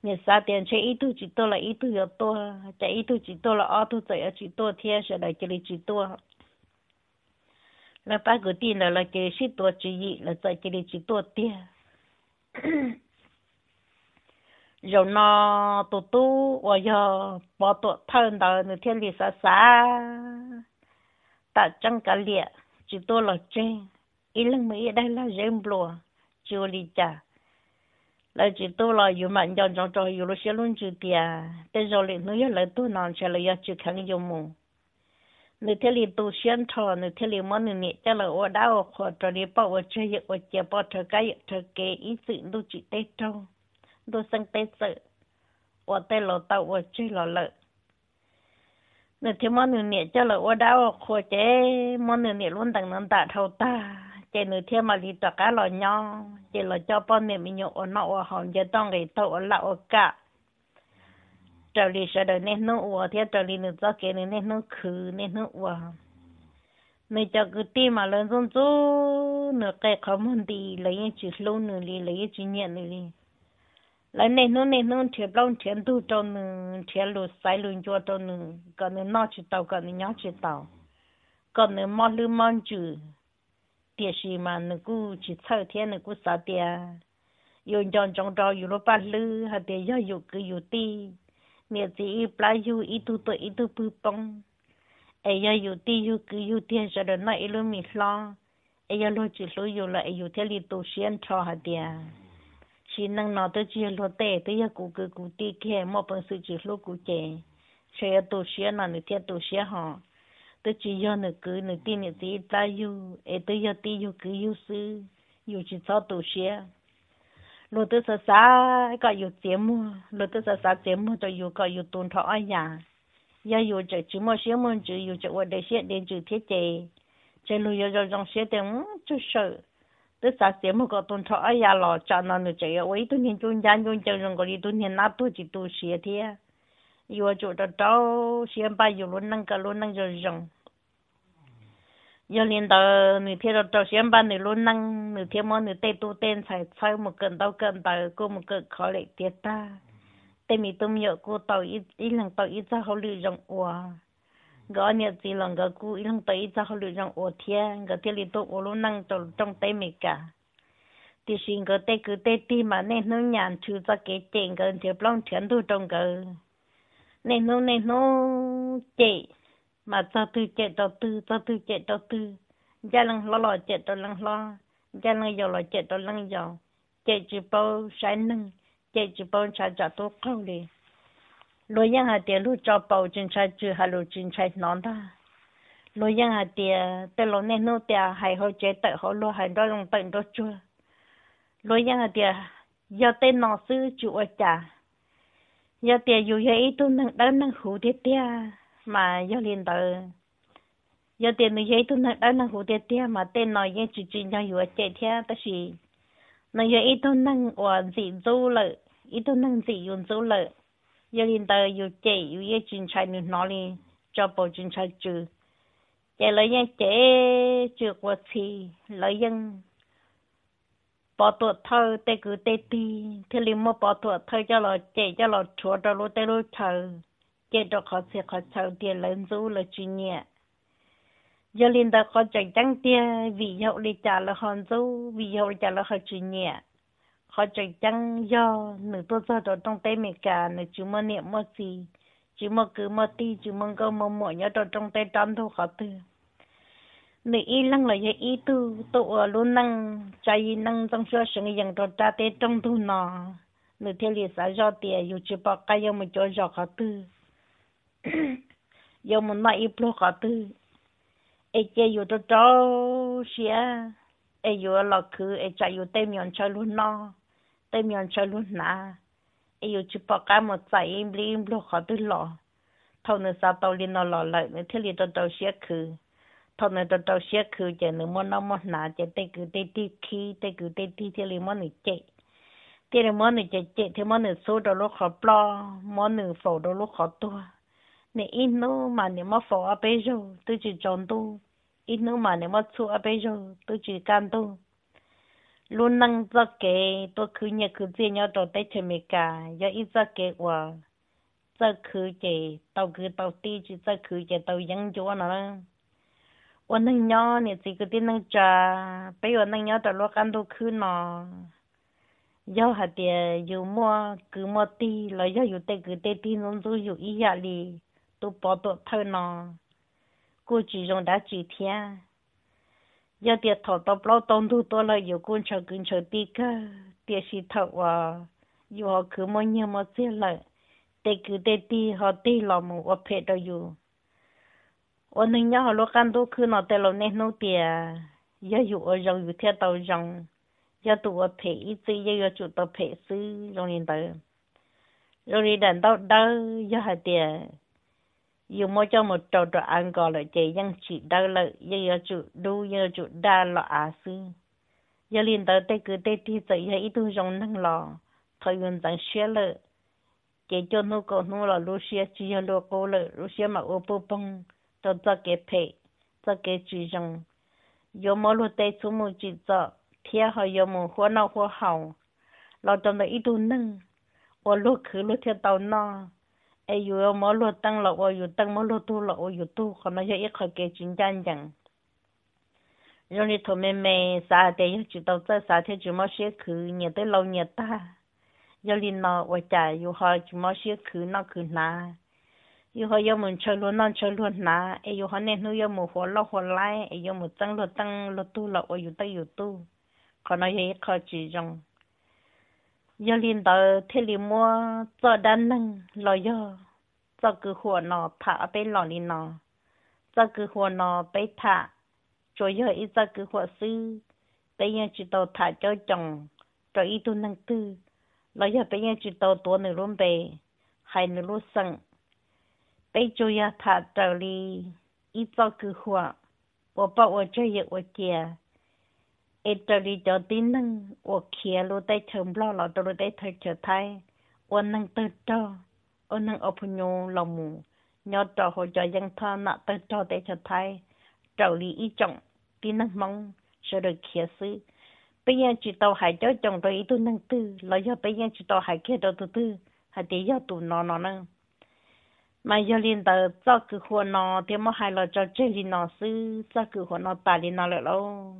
nhà sa tiền chơi ít tu chỉ to là ít tu giờ to chạy ít tu chỉ to là ở tu chạy ở chỉ to thiên sẽ đợi chơi chỉ to là ba cái tiền là là cái chỉ to chỉ gì là chạy chơi chỉ to tiền rồi nó tu tu và giờ bỏ tu thân đời người thiên lý sa sa ta chẳng cả liệt chỉ to là chơi ít lần mấy đây là dễ bùa chưa đi chả là chỉ tu là yêu mà nhon trong trong yêu lúc xưa luôn chữ tia để rồi lại nuôi lại tu non sẽ lại chữ khăn yêu mù nếu thế liền tu xuyên thọ nếu thế liền món nè cho là ở đâu khó cho đi bảo ở chơi ở chơi bảo cho cái thở kế ý sự tu chỉ tết trong tu sang tết sự ở tết lò tàu ở chơi lò lợ nếu thế món nè cho là ở đâu khó chế món nè luôn tặng nằm tạ thâu ta chị nữ thiên mà đi tạc cá lò nhau chị lò cho bọn mẹ mình nhổ ở nọ ở hòn giờ đang ngày tàu ở lão ở cả trở đi sợ đời nên nó ủa thế trở đi nữa cho cái nên nó khứ nên nó ủa nên cho cứ tim mà lớn run rú nửa cái không hơn đi lấy cái chữ lâu nửa đi lấy cái chữ nhẹ nửa đi lấy nên nó nên nó thiệt lâu thiệt tu cho nửa thiệt lù sai luôn cho cho nửa còn nửa nọ chữ tàu còn nửa nhóc chữ tàu còn nửa mò lư mòn chữ 电视嘛，能够去炒天，能够啥的，有两种招，有了把路，还得要有个有的，你这一把有一度多一度不崩，哎呀有的有个有的，啥的那一路没上，哎呀落去所有了，哎有的里都先炒还的，是能拿到这落袋，都要顾个顾的看，没本事就落顾见，谁要多学那那天多学哈。tôi chỉ do nửa cứ nửa tin nửa tí ta yêu ấy tôi do tin yêu cứ yêu sư yêu chỉ cho tổ xe rồi tôi sợ xa có yêu chế mu rồi tôi sợ xa chế mu cho yêu có yêu tôn thọ ở nhà giờ yêu chỉ chỉ mua xe mu chỉ yêu chỉ qua đây xe đến chỉ thiết chế chỉ lúc yêu rồi trong xe đến chú sợ tôi sợ chế mu có tôn thọ ở nhà lo cho nó nửa chỉ ở ấy tôi nhìn chung gian chung chơi rừng có đi tôi nhìn nát tôi chỉ tôi xe thiệt yo chỗ đó đâu xem ba yo luôn năng cả luôn năng rồi rong yo liền đó nửa thiên đó đâu xem ba nửa luôn năng nửa thiên mà nửa tê tu tên phải phải một cơn đau cơn đau cô một cơn khó lệ tiệt ta tê mi tôm nhớ cô tàu ít ít lần tàu ít ra hậu lự rong ủa gõ nhớ chỉ lần gõ cú ít lần tàu ít ra hậu lự rong ủa thiên gõ thiên liền tu ủa luôn năng trong trong tê mi cả thì xin gõ tê cứ tê đi mà nên nó nhàn chưa cho cái tiền, gõ thiệp long chuyện tu trong gõ này nô này nô chạy mà tao tư chạy tao tư tao tư chạy tao tư gia lăng lo lo chạy tao lăng lo gia lăng giàu lo chạy tao lăng giàu chạy chỉ bao sai nâng chạy chỉ bao sai trả tao không đi lo yang hà tiền lu cho bao chân sai chữ hà lu chân sai nón ta lo yang hà tiền tao lo này nó tiền hay họ chạy tao họ lo hay đó lòng tận đó chưa lo yang hà tiền giờ tên nó sư chịu ở trả giờ tiền dù giờ ít tu nâng đỡ nâng hủ tiệt tiệt mà giờ liền đỡ giờ tiền mình giờ tu nâng đỡ nâng hủ tiệt tiệt mà tên nói như chỉ chỉ nhau vừa chạy theo ta chỉ nói giờ ít tu nâng và dị du lợi ít tu nâng dị dùng du lợi giờ liền đỡ dù chạy dù giờ chuyên chạy nữa nó liền cho bộ chính chạy trừ chạy lấy nhau chạy trừ qua thì lấy dân bỏ tổ thơ tê cứ tê ti thế li mơ bỏ tổ thơ cho lo chạy cho lo chúa cho lo tê lo thơ chạy cho khó xe khó thơ tiền lớn dữ là chuyên nhẹ giờ linh đã có chẳng chẳng tiền vì hậu đi trả là hòn dữ vì hậu đi trả là hơi chuyên nhẹ khó chẳng chẳng do nữ tôi do đó trong tay mẹ cả nữ chú mơ niệm mơ gì chú mơ cứ mơ ti chú mơ câu mơ mỏi nhớ trong tay trăm thu khó thương nị y lăng là y tu tụ ờ, luôn năng chạy năng trong sơ sinh yang cho cha tê trong thu nọ nị theo lý sao do tiền yêu chỉ bảo cái yêu mình cho do khó tư yêu mình nói y plu khó tư ai chơi yêu cho cháu xia ai yêu là cứ ai chạy yêu tê mion chơi luôn nọ tê mion chơi luôn nà ai yêu chỉ bảo cái một chạy im li im plu khó tư lọ thâu nữa sao tàu liên nó lọ lại nị theo lý cho cháu xia cứ thôi nên tôi tôi xe cứ chỉ nên muốn nó muốn nà chỉ để cứ để đi khi để cứ để đi thì nên muốn được chết thì nên muốn được chết chết thì muốn được số đó lúc khó bỏ, muốn được phổ đó lúc khó tua nên ít nữa mà nên mà phổ ở bây giờ tôi chỉ chọn tu ít nữa mà nên mà chú ở bây giờ tôi chỉ can tu luôn năng ra cái tôi cứ nhớ cứ gì nhớ cho tới chơi mày cả giờ ít ra cái quả giờ cứ chỉ tao cứ tao đi chứ giờ cứ chỉ tao vẫn chúa nó 我能鸟呢，这个的能抓，被我能鸟到罗干都去呢。要还的有么个么的，了要有这个的的农都有一样的，都包到头呢。过去用到几天，要的头到不东都多了，有工程工程的个电视头啊，有好个么样么子了，这个的的好的了么我拍到有。ô nên nhớ họ lo căn đô cứ nó tên lo nên nô tiền giờ dụ ở dòng dụ theo tàu dòng giờ tụ ở phê ít chứ giờ chủ tàu phê sư dòng nên tàu rồi đi đàn tàu đâu giờ hai tiền dù mỗi cho một trò trò ăn gọi là chị dân chị đâu lợi giờ giờ chủ đu giờ chủ đa lọ à sư giờ liền tàu tê cứ tê thi dậy giờ ít tu dòng năng lò thời gian dần xé lợi chị cho nó có nó là lúc xé chỉ là lúc cô lợi lúc xé mà ô bông cho cho cái phê cho cái chỉ rằng yo mo lu tê chú mu chỉ cho thiên họ yo mu hoa nào hoa hậu lo trong đó ít đủ nâng ô lu khứ lu thiên tàu nó ai yo mo lu tăng lọ ô yo tăng mo lu tu lọ ô yo tu còn nó cho ít khỏi cái chuyện chân chẳng rồi thì thôi mẹ mẹ sao để chỉ tàu cho sao thế chỉ mo sẽ khứ nhà tới lâu nhà ta giờ linh nó ở chạy yêu họ chỉ mo sẽ khứ nó khứ nào yêu họ yêu mình chơi luôn non chơi luôn nà ai yêu họ nên nuôi yêu một hồ lo hồ lai ai yêu một tăng lo tăng lo tu lo ở yêu tới yêu tu còn nói gì khó chỉ rằng yêu liền tờ thế liền mua cho đàn năng lo yêu, cho cứ hoa nọ thả bên lò liền nọ cho cứ hoa nọ bên thả cho yêu ít cho cứ hoa sư bây yêu chỉ tàu thả cho chồng cho ít tu năng tư lo yêu bây yêu chỉ tàu tua nửa luôn bé, hay nửa luôn sưng 被主要他道理，一早句话，我把我这一我姐，一道理叫丁能，我开路在城不了，道路在头车胎，我能得到，我能阿婆娘老母，要找或者让他那得到在车胎，道理一种，丁能忙，是得开始。bây giờ chỉ tàu hải cho chồng rồi tôi nâng tư, lo cho bây giờ chỉ tàu hải kia đầu tư tư, hải tí giờ tụ nó nó nâng. 买小领导，咋个活拿，天么还来找这里拿手，咋个活拿大领拿来喽。